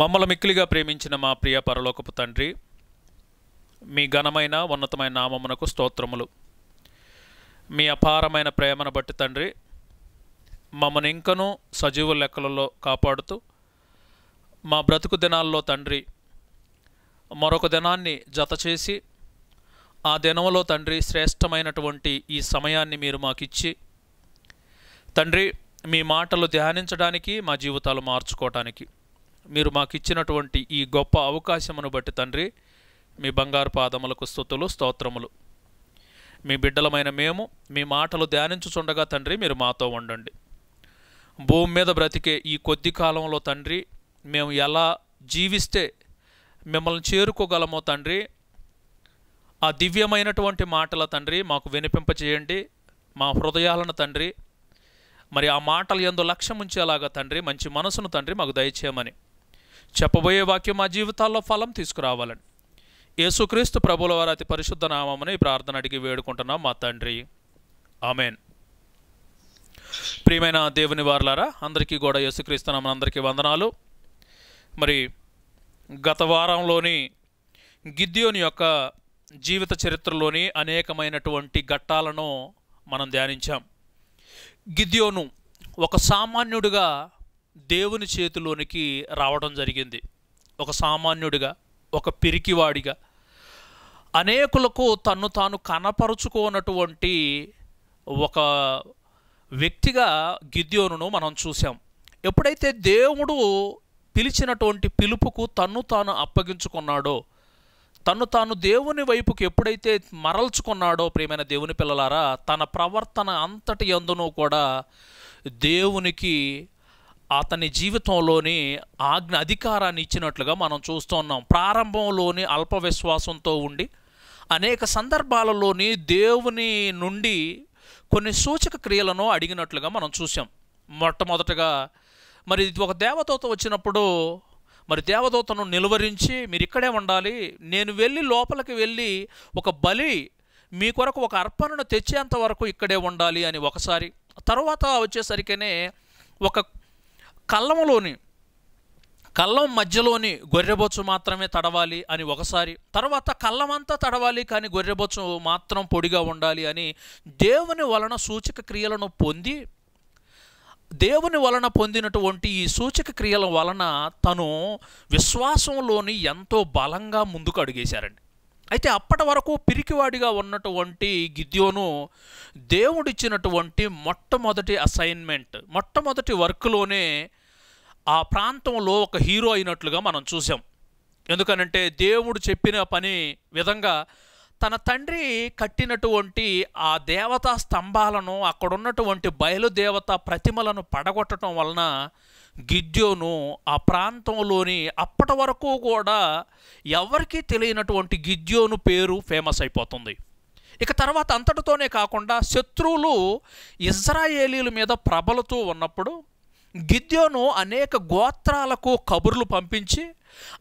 మమ్మల మిక్కిలిగా ప్రేమించిన మా ప్రియ పరలోకపు తండ్రి మీ ఘనమైన ఉన్నతమైన నామమునకు స్తోత్రములు మీ అపారమైన ప్రేమను బట్టి తండ్రి మమ్మల్ని ఇంకనూ సజీవ లెక్కలలో కాపాడుతూ మా బ్రతుకు దినాల్లో తండ్రి మరొక దినాన్ని జత చేసి ఆ దినంలో తండ్రి శ్రేష్టమైనటువంటి ఈ సమయాన్ని మీరు మాకిచ్చి తండ్రి మీ మాటలు ధ్యానించడానికి మా జీవితాలు మార్చుకోవటానికి మీరు మాకు ఇచ్చినటువంటి ఈ గొప్ప అవకాశమును బట్టి తండ్రి మీ బంగారు పాదములకు స్థుతులు స్తోత్రములు మీ బిడ్డలమైన మేము మీ మాటలు ధ్యానించుచుండగా తండ్రి మీరు మాతో ఉండండి భూమి మీద బ్రతికే ఈ కొద్ది కాలంలో తండ్రి మేము ఎలా జీవిస్తే మిమ్మల్ని చేరుకోగలమో తండ్రి ఆ దివ్యమైనటువంటి మాటల తండ్రి మాకు వినిపింపచేయండి మా హృదయాలను తండ్రి మరి ఆ మాటలు ఎందు లక్ష్యం ఉంచేలాగా తండ్రి మంచి మనసును తండ్రి మాకు దయచేయమని చెప్పబోయే వాక్యం మా జీవితాల్లో ఫలం తీసుకురావాలని యేసుక్రీస్తు ప్రభుల వారి అతి పరిశుద్ధ నామమని ఈ ప్రార్థన అడిగి వేడుకుంటున్నాం మా తండ్రి ఆమెన్ ప్రియమైన దేవుని వారులారా అందరికీ కూడా యేసుక్రీస్తు నామని అందరికీ వందనాలు మరి గత వారంలోని గిద్యోని యొక్క జీవిత చరిత్రలోని అనేకమైనటువంటి ఘట్టాలను మనం ధ్యానించాం గిద్యోను ఒక సామాన్యుడిగా దేవుని చేతిలోనికి రావడం జరిగింది ఒక సామాన్యుడిగా ఒక పిరికివాడిగా అనేకులకు తన్ను తాను కనపరుచుకోనటువంటి ఒక వ్యక్తిగా గిద్యోనును మనం చూసాం ఎప్పుడైతే దేవుడు పిలిచినటువంటి పిలుపుకు తన్ను తాను అప్పగించుకున్నాడో తను తాను దేవుని వైపుకి ఎప్పుడైతే మరల్చుకున్నాడో ప్రేమైన దేవుని పిల్లలారా తన ప్రవర్తన అంతటి ఎందునూ కూడా దేవునికి అతని జీవితంలోని ఆజ్ఞ అధికారాన్ని ఇచ్చినట్లుగా మనం చూస్తున్నాం ప్రారంభంలోని అల్ప విశ్వాసంతో ఉండి అనేక సందర్భాలలోని దేవుని నుండి కొన్ని సూచక క్రియలను అడిగినట్లుగా మనం చూసాం మొట్టమొదటగా మరి ఇది ఒక దేవదూత వచ్చినప్పుడు మరి దేవదూతను నిలువరించి మీరు ఇక్కడే ఉండాలి నేను వెళ్ళి లోపలికి వెళ్ళి ఒక బలి మీ కొరకు ఒక అర్పణను తెచ్చేంత వరకు ఇక్కడే ఉండాలి అని ఒకసారి తర్వాత వచ్చేసరికనే ఒక కళ్ళంలోని కళ్ళం మధ్యలోని గొర్రెబొచ్చు మాత్రమే తడవాలి అని ఒకసారి తర్వాత కళ్ళమంతా తడవాలి కానీ గొర్రెబొచ్చు మాత్రం పొడిగా ఉండాలి అని దేవుని వలన సూచక క్రియలను పొంది దేవుని వలన పొందినటువంటి ఈ సూచక క్రియల వలన తను విశ్వాసంలోని ఎంతో బలంగా ముందుకు అడిగేశారండి అయితే అప్పటి వరకు పిరికివాడిగా ఉన్నటువంటి గిద్యోను దేవుడిచ్చినటువంటి మొట్టమొదటి అసైన్మెంట్ మొట్టమొదటి వర్క్లోనే ఆ ప్రాంతంలో ఒక హీరో అయినట్లుగా మనం చూసాం ఎందుకనంటే దేవుడు చెప్పిన పని విధంగా తన తండ్రి కట్టినటువంటి ఆ దేవతా స్తంభాలను అక్కడున్నటువంటి బయలుదేవత ప్రతిమలను పడగొట్టడం వలన గిద్యోను ఆ ప్రాంతంలోని అప్పటి వరకు కూడా ఎవరికీ తెలియనటువంటి గిద్యోను పేరు ఫేమస్ అయిపోతుంది ఇక తర్వాత అంతటితోనే కాకుండా శత్రువులు ఇజ్రాయేలీల మీద ప్రబలుతూ ఉన్నప్పుడు గిద్యోను అనేక గోత్రాలకు కబుర్లు పంపించి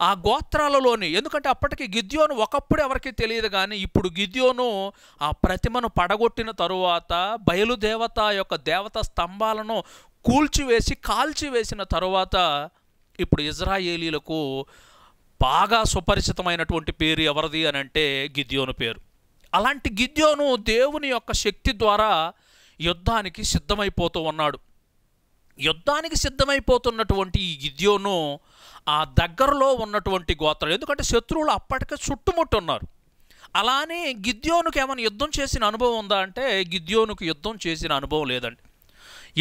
ఆ గోత్రాలలోని ఎందుకంటే అప్పటికి గిద్యోను ఒకప్పుడు ఎవరికి తెలియదు కానీ ఇప్పుడు గిద్యోను ఆ ప్రతిమను పడగొట్టిన తరువాత బయలుదేవత యొక్క దేవత స్తంభాలను కూల్చివేసి కాల్చివేసిన తరువాత ఇప్పుడు ఇజ్రాయేలీలకు బాగా సుపరిచితమైనటువంటి పేరు ఎవరిది అని అంటే గిద్యోను పేరు అలాంటి గిద్యోను దేవుని యొక్క శక్తి ద్వారా యుద్ధానికి సిద్ధమైపోతూ ఉన్నాడు యుద్ధానికి సిద్ధమైపోతున్నటువంటి ఈ గిద్యోను ఆ దగ్గరలో ఉన్నటువంటి గోత్రాలు ఎందుకంటే శత్రువులు అప్పటికే చుట్టుముట్టున్నారు అలానే గిద్యోనుకు ఏమైనా యుద్ధం చేసిన అనుభవం ఉందా అంటే గిద్యోనుకు యుద్ధం చేసిన అనుభవం లేదండి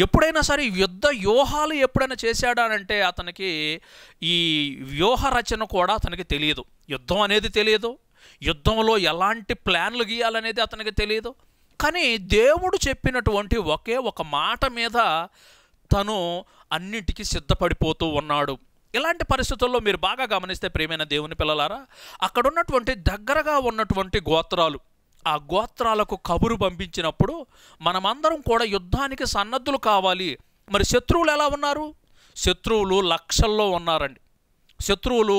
ఎప్పుడైనా సరే యుద్ధ వ్యూహాలు ఎప్పుడైనా చేశాడానంటే అతనికి ఈ వ్యూహ రచన కూడా అతనికి తెలియదు యుద్ధం అనేది తెలియదు యుద్ధంలో ఎలాంటి ప్లాన్లు గీయాలనేది అతనికి తెలియదు కానీ దేవుడు చెప్పినటువంటి ఒకే ఒక మాట మీద తను అన్నిటికీ సిద్ధపడిపోతూ ఉన్నాడు ఇలాంటి పరిస్థితుల్లో మీరు బాగా గమనిస్తే ప్రేమైన దేవుని పిల్లలారా అక్కడ ఉన్నటువంటి దగ్గరగా ఉన్నటువంటి గోత్రాలు ఆ గోత్రాలకు కబురు పంపించినప్పుడు మనమందరం కూడా యుద్ధానికి సన్నద్ధులు కావాలి మరి శత్రువులు ఎలా ఉన్నారు శత్రువులు లక్షల్లో ఉన్నారండి శత్రువులు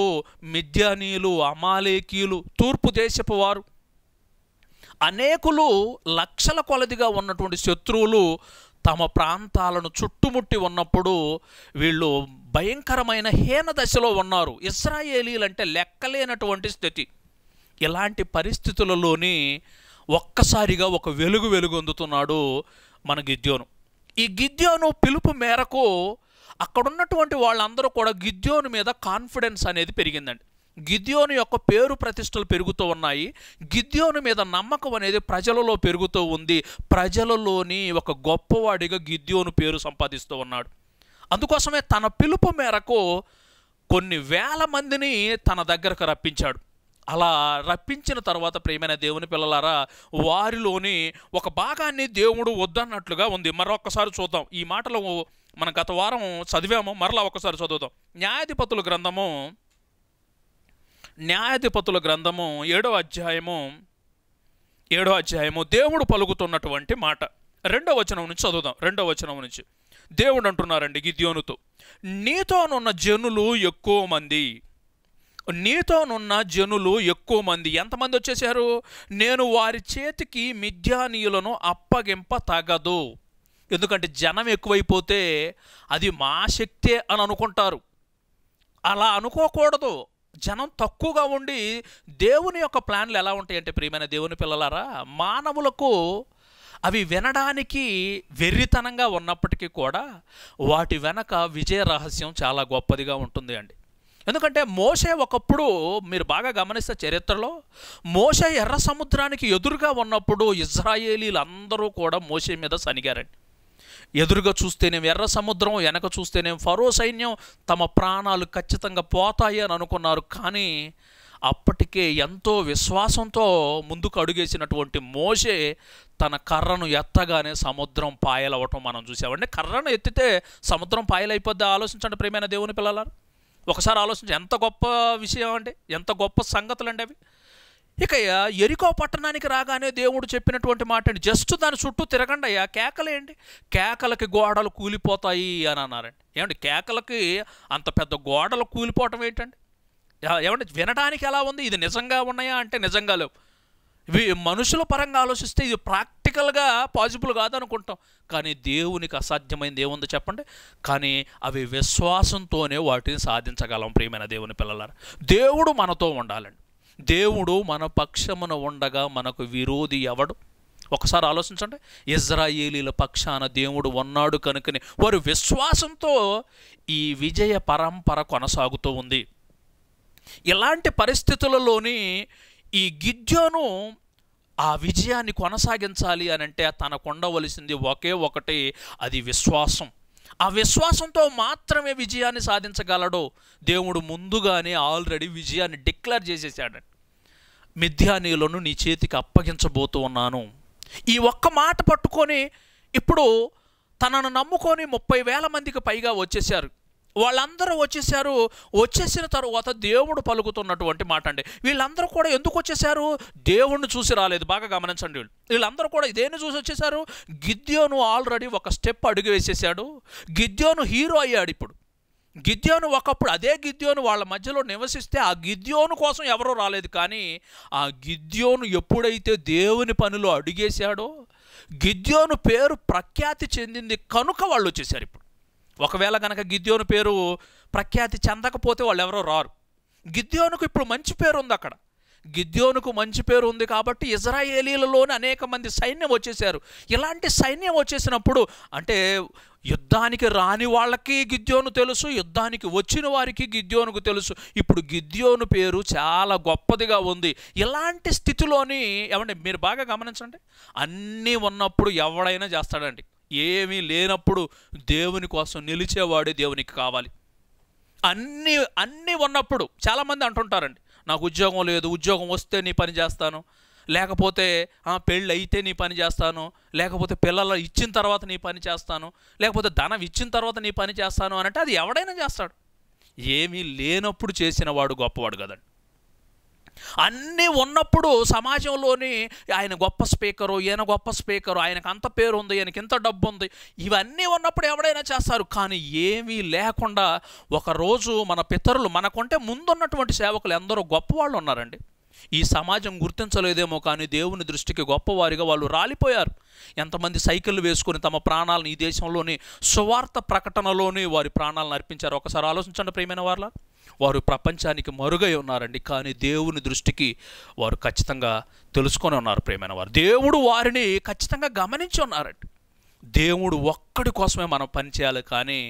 మిథ్యానీయులు అమాలేకీయులు తూర్పు దేశపు వారు అనేకులు లక్షల కొలదిగా ఉన్నటువంటి శత్రువులు తమ ప్రాంతాలను చుట్టుముట్టి ఉన్నప్పుడు వీళ్ళు భయంకరమైన హీన దశలో ఉన్నారు ఇస్రాయేలీలంటే లెక్కలేనటువంటి స్థితి ఇలాంటి పరిస్థితులలోని ఒక్కసారిగా ఒక వెలుగు వెలుగు అందుతున్నాడు మన గిద్యోను ఈ గిద్యోను పిలుపు మేరకు అక్కడున్నటువంటి వాళ్ళందరూ కూడా గిద్యోను మీద కాన్ఫిడెన్స్ అనేది పెరిగిందండి గిద్యోను యొక్క పేరు ప్రతిష్టలు పెరుగుతూ ఉన్నాయి గిద్యోను మీద నమ్మకం అనేది ప్రజలలో పెరుగుతూ ఉంది ప్రజలలోని ఒక గొప్పవాడిగా గిద్యోను పేరు సంపాదిస్తూ ఉన్నాడు అందుకోసమే తన పిలుపు మేరకు కొన్ని వేల మందిని తన దగ్గరకు రప్పించాడు అలా రప్పించిన తర్వాత ప్రేమైన దేవుని పిల్లలారా వారిలోని ఒక భాగాన్ని దేవుడు వద్దన్నట్లుగా ఉంది మరొకసారి చూద్దాం ఈ మాటలు మనం గత వారం చదివాము మరలా ఒకసారి చదువుతాం న్యాయాధిపతుల గ్రంథము న్యాయాధిపతుల గ్రంథము ఏడో అధ్యాయము ఏడో అధ్యాయము దేవుడు పలుకుతున్నటువంటి మాట రెండవ వచనం నుంచి చదువుదాం రెండవ వచనం నుంచి దేవుడు అంటున్నారండి గిద్యోనుతో నీతోనున్న జనులు ఎక్కువ మంది నీతోనున్న జనులు ఎక్కువ మంది ఎంతమంది వచ్చేసారు నేను వారి చేతికి మిథ్యానీయులను అప్పగింప తగదు ఎందుకంటే జనం ఎక్కువైపోతే అది మా శక్తే అని అనుకుంటారు అలా అనుకోకూడదు జనం తక్కువగా ఉండి దేవుని యొక్క ప్లాన్లు ఎలా ఉంటాయంటే ప్రియమైన దేవుని పిల్లలారా మానవులకు అవి వినడానికి వెర్రితనంగా ఉన్నప్పటికీ కూడా వాటి వెనక విజయ రహస్యం చాలా గొప్పదిగా ఉంటుంది అండి ఎందుకంటే మోసే ఒకప్పుడు మీరు బాగా గమనిస్తే చరిత్రలో మోసే ఎర్ర సముద్రానికి ఎదురుగా ఉన్నప్పుడు అందరూ కూడా మోసే మీద సనిగారండి ఎదురుగా చూస్తేనేం ఎర్ర సముద్రం వెనక చూస్తేనేం ఫరో సైన్యం తమ ప్రాణాలు ఖచ్చితంగా పోతాయి అని అనుకున్నారు కానీ అప్పటికే ఎంతో విశ్వాసంతో ముందుకు అడుగేసినటువంటి మోషే తన కర్రను ఎత్తగానే సముద్రం పాయలవటం మనం చూసామండి కర్రను ఎత్తితే సముద్రం పాయలైపోద్ది ఆలోచించండి ప్రేమైన దేవుని పిల్లలారు ఒకసారి ఆలోచించండి ఎంత గొప్ప విషయం అండి ఎంత గొప్ప సంగతులు అండి అవి ఇక ఎరికో పట్టణానికి రాగానే దేవుడు చెప్పినటువంటి మాట అండి జస్ట్ దాని చుట్టూ తిరగండి అయ్యా కేకలేయండి కేకలకి గోడలు కూలిపోతాయి అని అన్నారండి ఏమండి కేకలకి అంత పెద్ద గోడలు కూలిపోవటం ఏంటండి ఏమంటే వినడానికి ఎలా ఉంది ఇది నిజంగా ఉన్నాయా అంటే నిజంగా లేవు ఇవి మనుషుల పరంగా ఆలోచిస్తే ఇది ప్రాక్టికల్గా పాసిబుల్ కాదనుకుంటాం కానీ దేవునికి అసాధ్యమైంది ఏముంది చెప్పండి కానీ అవి విశ్వాసంతోనే వాటిని సాధించగలం ప్రియమైన దేవుని పిల్లలారా దేవుడు మనతో ఉండాలండి దేవుడు మన పక్షమున ఉండగా మనకు విరోధి ఎవడు ఒకసారి ఆలోచించండి ఇజ్రాయేలీల పక్షాన దేవుడు ఉన్నాడు కనుకనే వారు విశ్వాసంతో ఈ విజయ పరంపర కొనసాగుతూ ఉంది ఇలాంటి పరిస్థితులలోని ఈ గిద్యోను ఆ విజయాన్ని కొనసాగించాలి అని అంటే తనకు ఉండవలసింది ఒకే ఒకటి అది విశ్వాసం ఆ విశ్వాసంతో మాత్రమే విజయాన్ని సాధించగలడో దేవుడు ముందుగానే ఆల్రెడీ విజయాన్ని డిక్లేర్ చేసేసాడు మిథ్యానీయులను నీ చేతికి అప్పగించబోతూ ఉన్నాను ఈ ఒక్క మాట పట్టుకొని ఇప్పుడు తనను నమ్ముకొని ముప్పై వేల మందికి పైగా వచ్చేసారు వాళ్ళందరూ వచ్చేసారు వచ్చేసిన తర్వాత దేవుడు పలుకుతున్నటువంటి మాట అండి వీళ్ళందరూ కూడా ఎందుకు వచ్చేసారు దేవుణ్ణి చూసి రాలేదు బాగా గమనించండి వీళ్ళు వీళ్ళందరూ కూడా ఇదేని చూసి వచ్చేసారు గిద్యోను ఆల్రెడీ ఒక స్టెప్ అడుగు వేసేసాడు గిద్యోను హీరో అయ్యాడు ఇప్పుడు గిద్యోను ఒకప్పుడు అదే గిద్యోను వాళ్ళ మధ్యలో నివసిస్తే ఆ గిద్యోను కోసం ఎవరూ రాలేదు కానీ ఆ గిద్యోను ఎప్పుడైతే దేవుని పనిలో అడిగేశాడో గిద్యోను పేరు ప్రఖ్యాతి చెందింది కనుక వాళ్ళు వచ్చేసారు ఇప్పుడు ఒకవేళ కనుక గిద్యోను పేరు ప్రఖ్యాతి చెందకపోతే వాళ్ళు ఎవరో రారు గిద్యోనుకు ఇప్పుడు మంచి పేరు ఉంది అక్కడ గిద్యోనుకు మంచి పేరు ఉంది కాబట్టి ఇజ్రాయేలీలలోని అనేక మంది సైన్యం వచ్చేసారు ఇలాంటి సైన్యం వచ్చేసినప్పుడు అంటే యుద్ధానికి రాని వాళ్ళకి గిద్యోను తెలుసు యుద్ధానికి వచ్చిన వారికి గిద్యోనుకు తెలుసు ఇప్పుడు గిద్యోను పేరు చాలా గొప్పదిగా ఉంది ఇలాంటి స్థితిలోని ఏమండి మీరు బాగా గమనించండి అన్నీ ఉన్నప్పుడు ఎవడైనా చేస్తాడండి ఏమీ లేనప్పుడు దేవుని కోసం నిలిచేవాడే దేవునికి కావాలి అన్నీ అన్నీ ఉన్నప్పుడు చాలామంది అంటుంటారండి నాకు ఉద్యోగం లేదు ఉద్యోగం వస్తే నీ పని చేస్తాను లేకపోతే పెళ్ళి అయితే నీ పని చేస్తాను లేకపోతే పిల్లలు ఇచ్చిన తర్వాత నీ పని చేస్తాను లేకపోతే ధనం ఇచ్చిన తర్వాత నీ పని చేస్తాను అనంటే అది ఎవడైనా చేస్తాడు ఏమీ లేనప్పుడు చేసిన వాడు గొప్పవాడు కదండి అన్నీ ఉన్నప్పుడు సమాజంలోని ఆయన గొప్ప స్పీకరు ఈయన గొప్ప స్పీకరు ఆయనకు అంత పేరు ఉంది ఆయనకి ఇంత డబ్బు ఉంది ఇవన్నీ ఉన్నప్పుడు ఎవడైనా చేస్తారు కానీ ఏమీ లేకుండా ఒకరోజు మన పితరులు మనకుంటే ముందున్నటువంటి సేవకులు ఎందరో గొప్పవాళ్ళు ఉన్నారండి ఈ సమాజం గుర్తించలేదేమో కానీ దేవుని దృష్టికి గొప్పవారిగా వాళ్ళు రాలిపోయారు ఎంతమంది సైకిళ్ళు వేసుకుని తమ ప్రాణాలను ఈ దేశంలోని సువార్త ప్రకటనలోని వారి ప్రాణాలను అర్పించారు ఒకసారి ఆలోచించండి ప్రియమైన వాళ్ళ వారు ప్రపంచానికి మరుగై ఉన్నారండి కానీ దేవుని దృష్టికి వారు ఖచ్చితంగా తెలుసుకొని ఉన్నారు ప్రేమైన వారు దేవుడు వారిని ఖచ్చితంగా గమనించి ఉన్నారండి దేవుడు ఒక్కడి కోసమే మనం పనిచేయాలి కానీ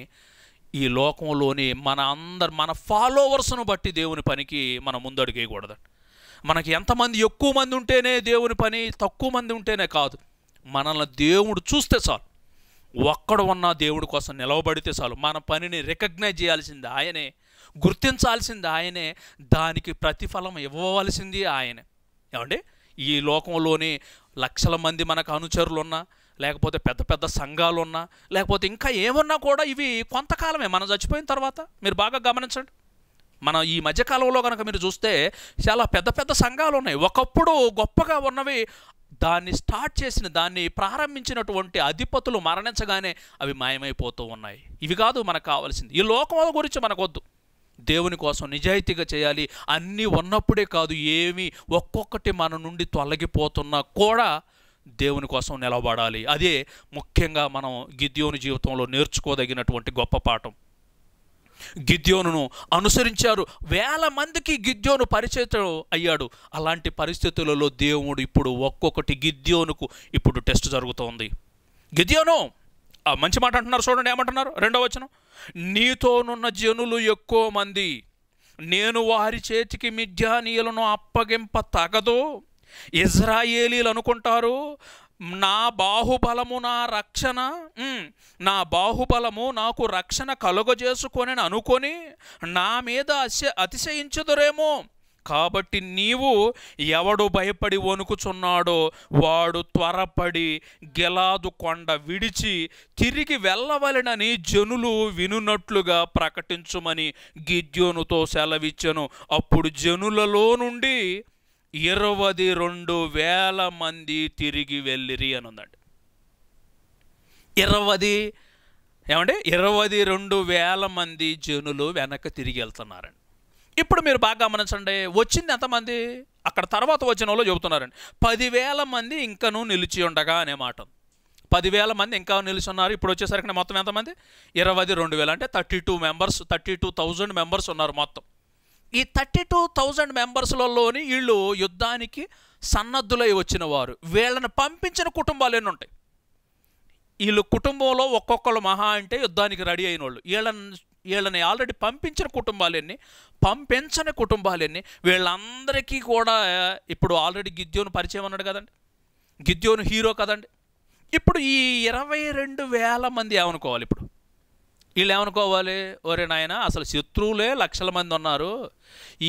ఈ లోకంలోని మన అందరు మన ఫాలోవర్స్ను బట్టి దేవుని పనికి మనం ముందడుగేయకూడదండి మనకి ఎంతమంది ఎక్కువ మంది ఉంటేనే దేవుని పని తక్కువ మంది ఉంటేనే కాదు మనల్ని దేవుడు చూస్తే చాలు ఒక్కడ ఉన్న దేవుడి కోసం నిలవబడితే చాలు మన పనిని రికగ్నైజ్ చేయాల్సింది ఆయనే గుర్తించాల్సింది ఆయనే దానికి ప్రతిఫలం ఇవ్వవలసింది ఆయనే ఏమండి ఈ లోకంలోని లక్షల మంది మనకు అనుచరులు ఉన్నా లేకపోతే పెద్ద పెద్ద సంఘాలు ఉన్నా లేకపోతే ఇంకా ఏమున్నా కూడా ఇవి కొంతకాలమే మనం చచ్చిపోయిన తర్వాత మీరు బాగా గమనించండి మన ఈ మధ్యకాలంలో కనుక మీరు చూస్తే చాలా పెద్ద పెద్ద సంఘాలు ఉన్నాయి ఒకప్పుడు గొప్పగా ఉన్నవి దాన్ని స్టార్ట్ చేసిన దాన్ని ప్రారంభించినటువంటి అధిపతులు మరణించగానే అవి మాయమైపోతూ ఉన్నాయి ఇవి కాదు మనకు కావాల్సింది ఈ లోకం గురించి మనకొద్దు దేవుని కోసం నిజాయితీగా చేయాలి అన్నీ ఉన్నప్పుడే కాదు ఏమి ఒక్కొక్కటి మన నుండి తొలగిపోతున్నా కూడా దేవుని కోసం నిలబడాలి అదే ముఖ్యంగా మనం గిద్యోని జీవితంలో నేర్చుకోదగినటువంటి గొప్ప పాఠం గిద్యోను అనుసరించారు వేల మందికి గిద్యోను పరిచయం అయ్యాడు అలాంటి పరిస్థితులలో దేవుడు ఇప్పుడు ఒక్కొక్కటి గిద్యోనుకు ఇప్పుడు టెస్ట్ జరుగుతోంది గిద్యోను మంచి మాట అంటున్నారు చూడండి ఏమంటున్నారు రెండో వచనం నీతోనున్న జనులు ఎక్కువ మంది నేను వారి చేతికి మిథ్యానీయులను అప్పగింప తగదు ఇజ్రాయేలీలు అనుకుంటారు నా బాహుబలము నా రక్షణ నా బాహుబలము నాకు రక్షణ కలుగజేసుకొని అనుకొని నా మీద అతిశయించదురేమో కాబట్టి నీవు ఎవడు భయపడి వణుకుచున్నాడో వాడు త్వరపడి గెలాదు కొండ విడిచి తిరిగి వెళ్ళవలెనని జనులు వినున్నట్లుగా ప్రకటించుమని గిద్యోనుతో సెలవిచ్చను అప్పుడు జనులలో నుండి ఇరవై రెండు వేల మంది తిరిగి వెళ్ళిరి అని ఉందండి ఇరవై ఏమంటే ఇరవై రెండు వేల మంది జనులు వెనక తిరిగి వెళ్తున్నారండి ఇప్పుడు మీరు బాగా గమనించండి వచ్చింది ఎంతమంది అక్కడ తర్వాత వచ్చిన వాళ్ళు చెబుతున్నారండి పదివేల మంది ఇంకనూ నిలిచి ఉండగా అనే మాట పదివేల మంది ఇంకా నిలిచి ఉన్నారు ఇప్పుడు వచ్చేసరికి మొత్తం ఎంతమంది ఇరవై రెండు వేలు అంటే thirty two members thirty two thousand members ఉన్నారు మొత్తం ఈ థర్టీ టూ థౌజండ్ మెంబర్స్లలోని వీళ్ళు యుద్ధానికి సన్నద్ధులై వచ్చిన వారు వీళ్ళని పంపించిన కుటుంబాలు ఎన్ని ఉంటాయి వీళ్ళు కుటుంబంలో ఒక్కొక్కరు మహా అంటే యుద్ధానికి రెడీ అయిన వాళ్ళు వీళ్ళని వీళ్ళని ఆల్రెడీ పంపించిన కుటుంబాలన్నీ పంపించని కుటుంబాలన్నీ వీళ్ళందరికీ కూడా ఇప్పుడు ఆల్రెడీ గిద్యోను పరిచయం అన్నాడు కదండి గిద్యోను హీరో కదండి ఇప్పుడు ఈ ఇరవై రెండు వేల మంది ఏమనుకోవాలి ఇప్పుడు వీళ్ళు ఏమనుకోవాలి ఒరే నాయన అసలు శత్రువులే లక్షల మంది ఉన్నారు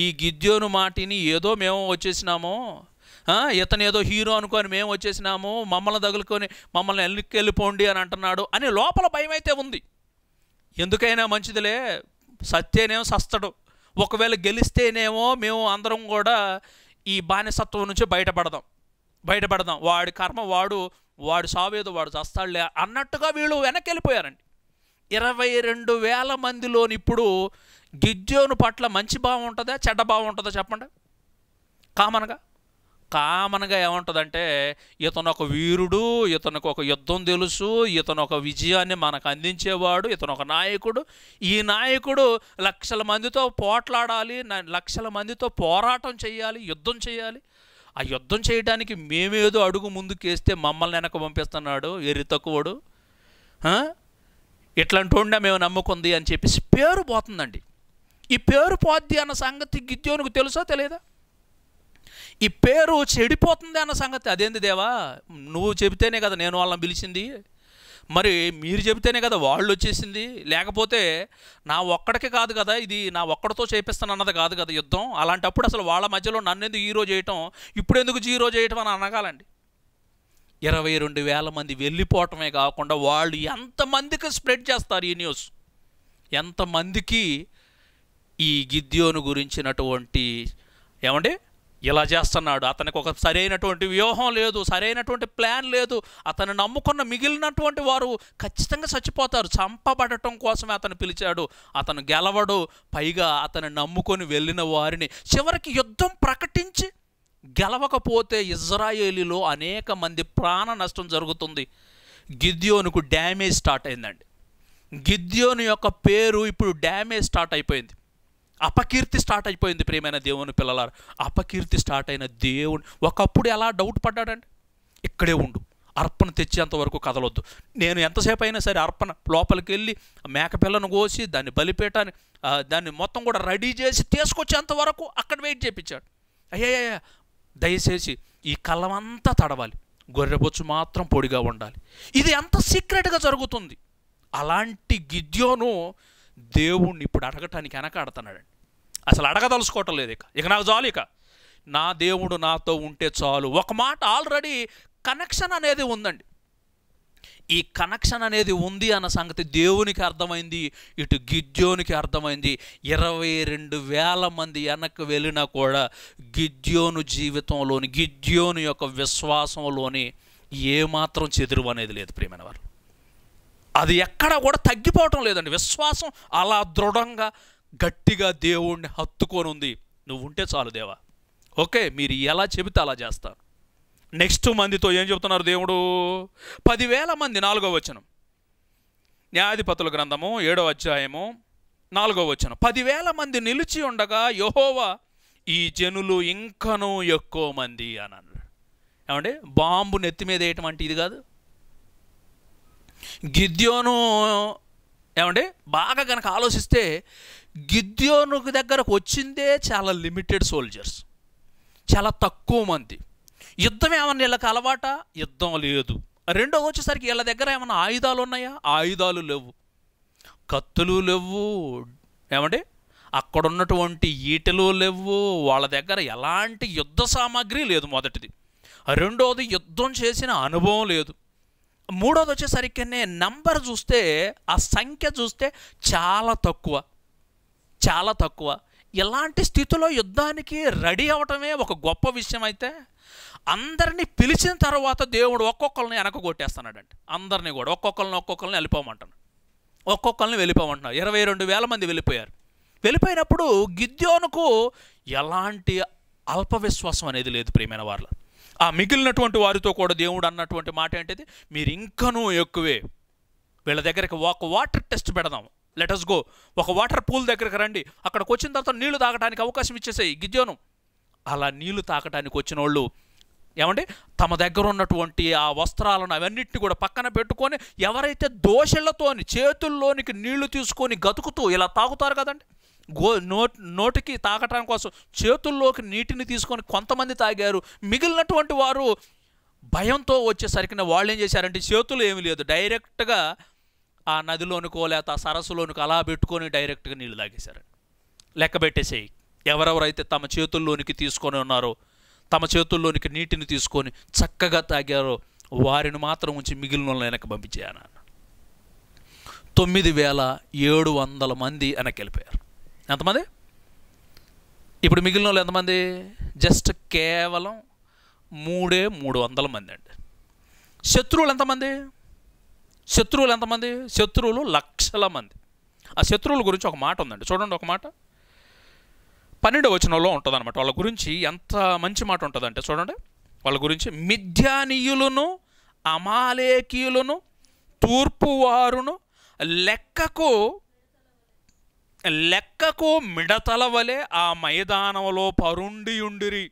ఈ గిద్యోను మాటిని ఏదో మేము వచ్చేసినాము ఇతను ఏదో హీరో అనుకొని మేము వచ్చేసినాము మమ్మల్ని తగులుకొని మమ్మల్ని ఎల్లుకెళ్ళిపోండి అని అంటున్నాడు అని లోపల భయం అయితే ఉంది ఎందుకైనా మంచిదిలే సత్యనేమో సస్తడు ఒకవేళ గెలిస్తేనేమో మేము అందరం కూడా ఈ బానిసత్వం నుంచి బయటపడదాం బయటపడదాం వాడి కర్మ వాడు వాడు సావేదో వాడు సస్తాడులే అన్నట్టుగా వీళ్ళు వెనక్కి వెళ్ళిపోయారండి ఇరవై రెండు వేల మందిలోని ఇప్పుడు గిజ్జోను పట్ల మంచి భావం ఉంటుందా చెడ్డ భావం ఉంటుందా చెప్పండి కామన్గా కామన్గా ఏముంటుందంటే ఇతను ఒక వీరుడు ఇతనికి ఒక యుద్ధం తెలుసు ఇతను ఒక విజయాన్ని మనకు అందించేవాడు ఇతను ఒక నాయకుడు ఈ నాయకుడు లక్షల మందితో పోట్లాడాలి లక్షల మందితో పోరాటం చేయాలి యుద్ధం చేయాలి ఆ యుద్ధం చేయడానికి మేమేదో అడుగు ముందుకేస్తే మమ్మల్ని వెనక పంపిస్తున్నాడు ఎరి తక్కువడు ఇట్లాంటి మేము నమ్ముకుంది అని చెప్పేసి పేరు పోతుందండి ఈ పేరు పోద్ది అన్న సంగతి గిద్యోనికి తెలుసో తెలియదా ఈ పేరు చెడిపోతుంది అన్న సంగతి అదేంది దేవా నువ్వు చెబితేనే కదా నేను వాళ్ళని పిలిచింది మరి మీరు చెబితేనే కదా వాళ్ళు వచ్చేసింది లేకపోతే నా ఒక్కడికి కాదు కదా ఇది నా ఒక్కడితో చేపిస్తాను అన్నది కాదు కదా యుద్ధం అలాంటప్పుడు అసలు వాళ్ళ మధ్యలో నన్నెందుకు హీరో చేయటం ఇప్పుడు ఎందుకు జీరో చేయటం అని అనగాలండి ఇరవై రెండు వేల మంది వెళ్ళిపోవటమే కాకుండా వాళ్ళు ఎంతమందికి స్ప్రెడ్ చేస్తారు ఈ న్యూస్ ఎంతమందికి ఈ గిద్యోను గురించినటువంటి ఏమండి ఇలా చేస్తున్నాడు అతనికి ఒక సరైనటువంటి వ్యూహం లేదు సరైనటువంటి ప్లాన్ లేదు అతను నమ్ముకున్న మిగిలినటువంటి వారు ఖచ్చితంగా చచ్చిపోతారు చంపబడటం కోసమే అతను పిలిచాడు అతను గెలవడు పైగా అతను నమ్ముకొని వెళ్ళిన వారిని చివరికి యుద్ధం ప్రకటించి గెలవకపోతే ఇజ్రాయేలీలో అనేక మంది ప్రాణ నష్టం జరుగుతుంది గిద్యోనుకు డ్యామేజ్ స్టార్ట్ అయిందండి గిద్యోను యొక్క పేరు ఇప్పుడు డ్యామేజ్ స్టార్ట్ అయిపోయింది అపకీర్తి స్టార్ట్ అయిపోయింది ప్రియమైన దేవుని పిల్లలారు అపకీర్తి స్టార్ట్ అయిన దేవుని ఒకప్పుడు ఎలా డౌట్ పడ్డాడండి ఇక్కడే ఉండు అర్పణ తెచ్చేంతవరకు కదలొద్దు నేను ఎంతసేపు అయినా సరే అర్పణ లోపలికి వెళ్ళి మేకపిల్లను కోసి దాన్ని బలిపేటాన్ని దాన్ని మొత్తం కూడా రెడీ చేసి తీసుకొచ్చేంతవరకు అక్కడ వెయిట్ చేయించాడు అయ్యా దయచేసి ఈ కళ్ళమంతా తడవాలి గొర్రెబొచ్చు మాత్రం పొడిగా ఉండాలి ఇది ఎంత సీక్రెట్గా జరుగుతుంది అలాంటి గిద్యోను దేవుణ్ణి ఇప్పుడు అడగటానికి వెనకాడుతున్నాడు అసలు అడగదలుచుకోవటం లేదు ఇక ఇక నాకు చాలు ఇక నా దేవుడు నాతో ఉంటే చాలు ఒక మాట ఆల్రెడీ కనెక్షన్ అనేది ఉందండి ఈ కనెక్షన్ అనేది ఉంది అన్న సంగతి దేవునికి అర్థమైంది ఇటు గిద్యోనికి అర్థమైంది ఇరవై రెండు వేల మంది వెనక్కి వెళ్ళినా కూడా గిద్యోను జీవితంలోని గిద్యోను యొక్క విశ్వాసంలోని ఏమాత్రం చెదురు అనేది లేదు ప్రియమైన వారు అది ఎక్కడా కూడా తగ్గిపోవటం లేదండి విశ్వాసం అలా దృఢంగా గట్టిగా దేవుణ్ణి హత్తుకొని ఉంది నువ్వు ఉంటే చాలు దేవా ఓకే మీరు ఎలా చెబితే అలా చేస్తారు నెక్స్ట్ మందితో ఏం చెబుతున్నారు దేవుడు పదివేల మంది నాలుగో వచనం న్యాయాధిపతుల గ్రంథము ఏడో అధ్యాయము నాలుగో వచనం పదివేల మంది నిలిచి ఉండగా యహోవా ఈ జనులు ఇంకనూ ఎక్కువ మంది అని అన్నాడు ఏమంటే బాంబు నెత్తి మీద వేయటం అంటే ఇది కాదు గిద్యోను ఏమంటే బాగా కనుక ఆలోచిస్తే గిద్యోను దగ్గరకు వచ్చిందే చాలా లిమిటెడ్ సోల్జర్స్ చాలా తక్కువ మంది యుద్ధం ఏమన్నా వీళ్ళకి అలవాట యుద్ధం లేదు రెండో వచ్చేసరికి వీళ్ళ దగ్గర ఏమైనా ఆయుధాలు ఉన్నాయా ఆయుధాలు లేవు కత్తులు లేవు ఏమండి అక్కడ ఉన్నటువంటి ఈటలు లేవు వాళ్ళ దగ్గర ఎలాంటి యుద్ధ సామాగ్రి లేదు మొదటిది రెండోది యుద్ధం చేసిన అనుభవం లేదు మూడోది వచ్చేసరికి నంబర్ చూస్తే ఆ సంఖ్య చూస్తే చాలా తక్కువ చాలా తక్కువ ఇలాంటి స్థితిలో యుద్ధానికి రెడీ అవటమే ఒక గొప్ప విషయం అయితే అందరినీ పిలిచిన తర్వాత దేవుడు ఒక్కొక్కరిని వెనక వెనకగొట్టేస్తున్నాడండి అందరినీ కూడా ఒక్కొక్కరిని ఒక్కొక్కరిని వెళ్ళిపోమంటాడు ఒక్కొక్కరిని వెళ్ళిపోమంటున్నారు ఇరవై రెండు వేల మంది వెళ్ళిపోయారు వెళ్ళిపోయినప్పుడు గిద్యోనుకు ఎలాంటి అల్పవిశ్వాసం అనేది లేదు ప్రియమైన వారిలో ఆ మిగిలినటువంటి వారితో కూడా దేవుడు అన్నటువంటి మాట ఏంటిది మీరు ఇంకనూ ఎక్కువే వీళ్ళ దగ్గరికి ఒక వాటర్ టెస్ట్ పెడదాం లెటస్ గో ఒక వాటర్ పూల్ దగ్గరికి రండి అక్కడికి వచ్చిన తర్వాత నీళ్లు తాగడానికి అవకాశం ఇచ్చేసాయి గిద్యోను అలా నీళ్లు తాగడానికి వచ్చిన వాళ్ళు ఏమండి తమ దగ్గర ఉన్నటువంటి ఆ వస్త్రాలను అవన్నింటినీ కూడా పక్కన పెట్టుకొని ఎవరైతే దోషలతోని చేతుల్లోనికి నీళ్లు తీసుకొని గతుకుతూ ఇలా తాగుతారు కదండి గో నోట్ నోటికి తాగటం కోసం చేతుల్లోకి నీటిని తీసుకొని కొంతమంది తాగారు మిగిలినటువంటి వారు భయంతో వచ్చేసరికి వాళ్ళు ఏం చేశారంటే చేతులు ఏమి లేదు డైరెక్ట్గా ఆ నదిలోనికో లేక ఆ సరస్సులోనుకో అలా పెట్టుకొని డైరెక్ట్గా నీళ్ళు తాగేశారు లెక్క పెట్టేసేయి ఎవరెవరైతే తమ చేతుల్లోనికి తీసుకొని ఉన్నారో తమ చేతుల్లోనికి నీటిని తీసుకొని చక్కగా తాగారో వారిని మాత్రం ఉంచి మిగిలిన వెనక పంపించేయను తొమ్మిది వేల ఏడు వందల మంది వెనక్కి వెళ్ళిపోయారు ఎంతమంది ఇప్పుడు మిగిలిన వాళ్ళు ఎంతమంది జస్ట్ కేవలం మూడే మూడు వందల మంది అండి శత్రువులు ఎంతమంది శత్రువులు ఎంతమంది శత్రువులు లక్షల మంది ఆ శత్రువుల గురించి ఒక మాట ఉందండి చూడండి ఒక మాట పన్నెండు వచనంలో ఉంటుందన్నమాట వాళ్ళ గురించి ఎంత మంచి మాట ఉంటుందంటే చూడండి వాళ్ళ గురించి మిథ్యానీయులను అమాలేకీయులను తూర్పువారును లెక్కకు లెక్కకు మిడతల వలె ఆ మైదానంలో పరుండి ఉండిరి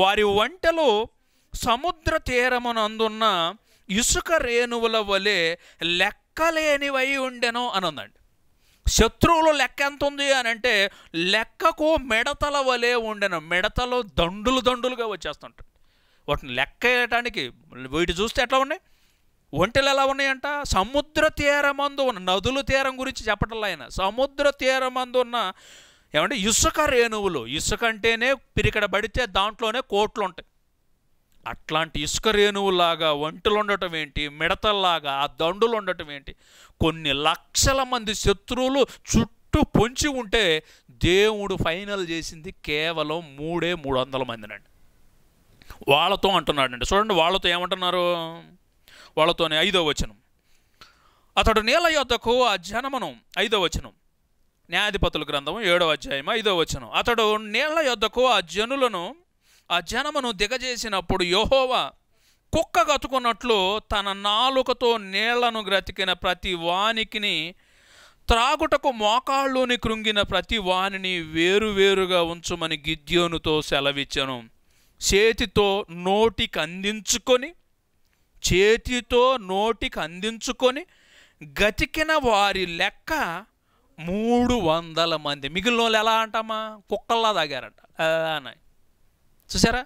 వారి వంటలు సముద్ర తీరమునందున్న ఇసుక రేణువుల వలె లెక్కలేనివై ఉండెను అని ఉందండి శత్రువులు లెక్క ఎంత ఉంది అని అంటే లెక్కకు మెడతల వలె ఉండెను మిడతలు దండులు దండులుగా వచ్చేస్తుంటాయి వాటిని లెక్క వేయటానికి వీటి చూస్తే ఎట్లా ఉన్నాయి ఒంటెలు ఎలా ఉన్నాయంట సముద్ర తీరమందు ఉన్న నదుల తీరం గురించి చెప్పటంలో ఆయన సముద్ర తీరమందు ఉన్న ఏమంటే ఇసుక రేణువులు ఇసుక అంటేనే పిరికడ పడితే దాంట్లోనే కోట్లు ఉంటాయి అట్లాంటి ఇసుక రేణువులాగా ఒంటలు ఉండటం ఏంటి మిడతల్లాగా ఆ దండులు ఉండటం ఏంటి కొన్ని లక్షల మంది శత్రువులు చుట్టూ పొంచి ఉంటే దేవుడు ఫైనల్ చేసింది కేవలం మూడే మూడు వందల మందినండి వాళ్ళతో అంటున్నాడండి చూడండి వాళ్ళతో ఏమంటున్నారు వాళ్ళతోనే ఐదో వచనం అతడు నీళ్ళ యోధకు ఆ జనమనం ఐదో వచనం న్యాయాధిపతుల గ్రంథం ఏడో అధ్యాయం ఐదో వచనం అతడు నీళ్ళ యొద్దకు ఆ జనులను ఆ జనమును దిగజేసినప్పుడు యోహోవా కుక్క గతుకున్నట్లు తన నాలుకతో నీళ్లను గ్రతికిన ప్రతి వానికిని త్రాగుటకు మోకాళ్ళుని కృంగిన ప్రతి వానిని వేరువేరుగా ఉంచమని గిద్యోనుతో సెలవిచ్చను చేతితో నోటికి అందించుకొని చేతితో నోటికి అందించుకొని గతికిన వారి లెక్క మూడు వందల మంది మిగిలిన వాళ్ళు ఎలా అంటామా కుక్కల్లా తాగారంట అన్నాయి చూసారా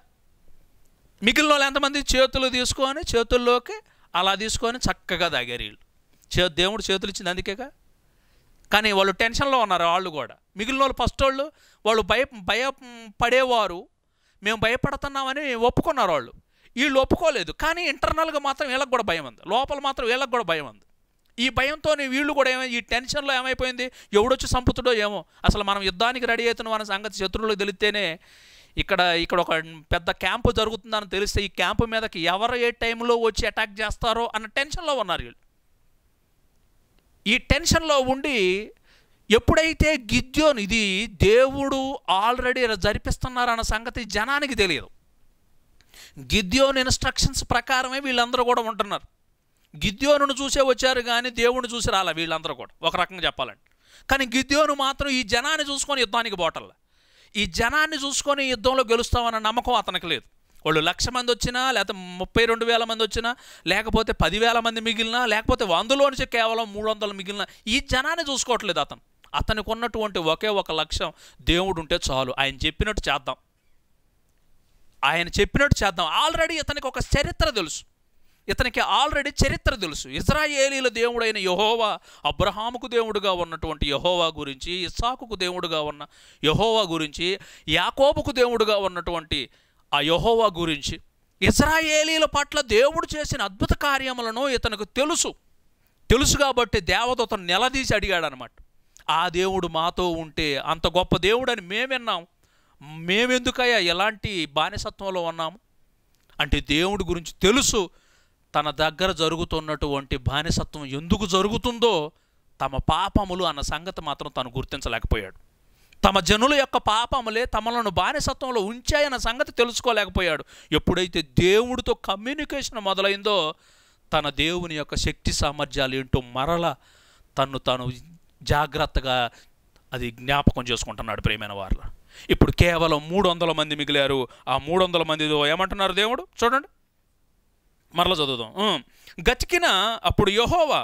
మిగిలిన వాళ్ళు ఎంతమంది చేతులు తీసుకొని చేతుల్లోకి అలా తీసుకొని చక్కగా తాగారు వీళ్ళు చే దేవుడు చేతులు ఇచ్చింది అందుకేగా కానీ వాళ్ళు టెన్షన్లో ఉన్నారు వాళ్ళు కూడా మిగిలిన వాళ్ళు ఫస్ట్ వాళ్ళు వాళ్ళు భయ భయపడేవారు మేము భయపడుతున్నామని ఒప్పుకున్నారు వాళ్ళు వీళ్ళు ఒప్పుకోలేదు కానీ ఇంటర్నల్గా మాత్రం వీళ్ళకి కూడా భయం ఉంది లోపల మాత్రం వీళ్ళకి కూడా భయం ఉంది ఈ భయంతో వీళ్ళు కూడా ఏమై ఈ టెన్షన్లో ఏమైపోయింది ఎవడొచ్చి సంపుతుడో ఏమో అసలు మనం యుద్ధానికి రెడీ అవుతున్న మన సంగతి శత్రువులకు తెలిస్తేనే ఇక్కడ ఇక్కడ ఒక పెద్ద క్యాంపు జరుగుతుందని తెలిస్తే ఈ క్యాంపు మీదకి ఎవరు ఏ టైంలో వచ్చి అటాక్ చేస్తారో అన్న టెన్షన్లో ఉన్నారు వీళ్ళు ఈ టెన్షన్లో ఉండి ఎప్పుడైతే గిద్యోన్ ఇది దేవుడు ఆల్రెడీ జరిపిస్తున్నారన్న సంగతి జనానికి తెలియదు గిద్యోన్ ఇన్స్ట్రక్షన్స్ ప్రకారమే వీళ్ళందరూ కూడా ఉంటున్నారు గిద్యోను చూసే వచ్చారు కానీ దేవుడిని చూసి రాలే వీళ్ళందరూ కూడా ఒక రకంగా చెప్పాలంటే కానీ గిద్యోను మాత్రం ఈ జనాన్ని చూసుకొని యుద్ధానికి పోటల్లా ఈ జనాన్ని చూసుకొని యుద్ధంలో గెలుస్తామన్న నమ్మకం అతనికి లేదు వాళ్ళు లక్ష మంది వచ్చినా లేకపోతే ముప్పై రెండు వేల మంది వచ్చినా లేకపోతే పదివేల మంది మిగిలినా లేకపోతే వందలో నుంచి కేవలం మూడు వందలు మిగిలిన ఈ జనాన్ని చూసుకోవట్లేదు అతను అతనికి ఉన్నటువంటి ఒకే ఒక లక్ష్యం దేవుడు ఉంటే చాలు ఆయన చెప్పినట్టు చేద్దాం ఆయన చెప్పినట్టు చేద్దాం ఆల్రెడీ ఇతనికి ఒక చరిత్ర తెలుసు ఇతనికి ఆల్రెడీ చరిత్ర తెలుసు ఇజ్రాయేలీల దేవుడైన యహోవా అబ్రహాముకు దేవుడుగా ఉన్నటువంటి యహోవా గురించి ఇస్సాకుకు దేవుడుగా ఉన్న యహోవా గురించి యాకోబుకు దేవుడుగా ఉన్నటువంటి ఆ యహోవా గురించి ఇజ్రాయేలీల పట్ల దేవుడు చేసిన అద్భుత కార్యములను ఇతనికి తెలుసు తెలుసు కాబట్టి దేవదూత నిలదీసి అడిగాడనమాట ఆ దేవుడు మాతో ఉంటే అంత గొప్ప దేవుడు అని మేము విన్నాం మేమెందుకయ్యా ఎలాంటి బానిసత్వంలో ఉన్నాము అంటే దేవుడి గురించి తెలుసు తన దగ్గర జరుగుతున్నటువంటి బానిసత్వం ఎందుకు జరుగుతుందో తమ పాపములు అన్న సంగతి మాత్రం తను గుర్తించలేకపోయాడు తమ జనుల యొక్క పాపములే తమలను బానిసత్వంలో ఉంచాయన్న సంగతి తెలుసుకోలేకపోయాడు ఎప్పుడైతే దేవుడితో కమ్యూనికేషన్ మొదలైందో తన దేవుని యొక్క శక్తి సామర్థ్యాలు ఏంటో మరల తను తను జాగ్రత్తగా అది జ్ఞాపకం చేసుకుంటున్నాడు ప్రేమైన వారిలో ఇప్పుడు కేవలం మూడు వందల మంది మిగిలారు ఆ మూడు వందల ఏమంటున్నారు దేవుడు చూడండి మరలా చదువుదాం గతికిన అప్పుడు యహోవా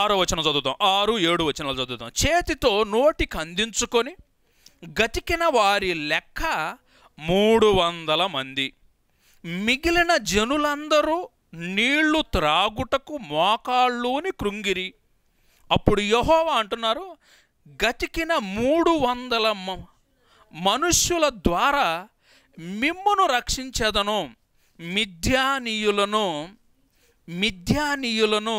ఆరో వచనం చదువుతాం ఆరు ఏడు వచనాలు చదువుతాం చేతితో నోటికి అందించుకొని గతికిన వారి లెక్క మూడు వందల మంది మిగిలిన జనులందరూ నీళ్లు త్రాగుటకు మోకాళ్ళుని కృంగిరి అప్పుడు యహోవా అంటున్నారు గతికిన మూడు వందల మనుష్యుల ద్వారా మిమ్మును రక్షించదను మిథ్యానీయులను మిథ్యానీయులను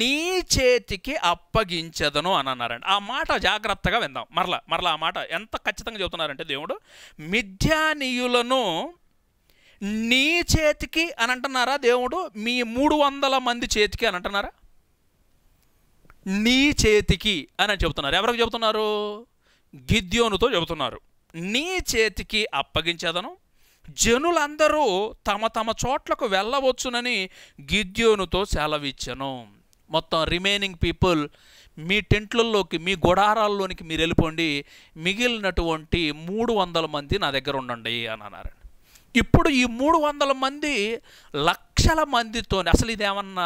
నీ చేతికి అప్పగించదను అని అన్నారండి ఆ మాట జాగ్రత్తగా విందాం మరలా మరలా ఆ మాట ఎంత ఖచ్చితంగా చెబుతున్నారంటే దేవుడు మిథ్యానీయులను నీ చేతికి అని అంటున్నారా దేవుడు మీ మూడు వందల మంది చేతికి అని అంటున్నారా నీ చేతికి అని చెబుతున్నారు ఎవరికి చెబుతున్నారు గిద్యోనుతో చెబుతున్నారు నీ చేతికి అప్పగించదను జనులందరూ తమ తమ చోట్లకు వెళ్ళవచ్చునని గిద్యోనుతో సెలవిచ్చను మొత్తం రిమైనింగ్ పీపుల్ మీ టెంట్లలోకి మీ గుడారాల్లోనికి మీరు వెళ్ళిపోండి మిగిలినటువంటి మూడు వందల మంది నా దగ్గర ఉండండి అని అన్నారండి ఇప్పుడు ఈ మూడు వందల మంది లక్షల మందితో అసలు ఇది ఏమన్నా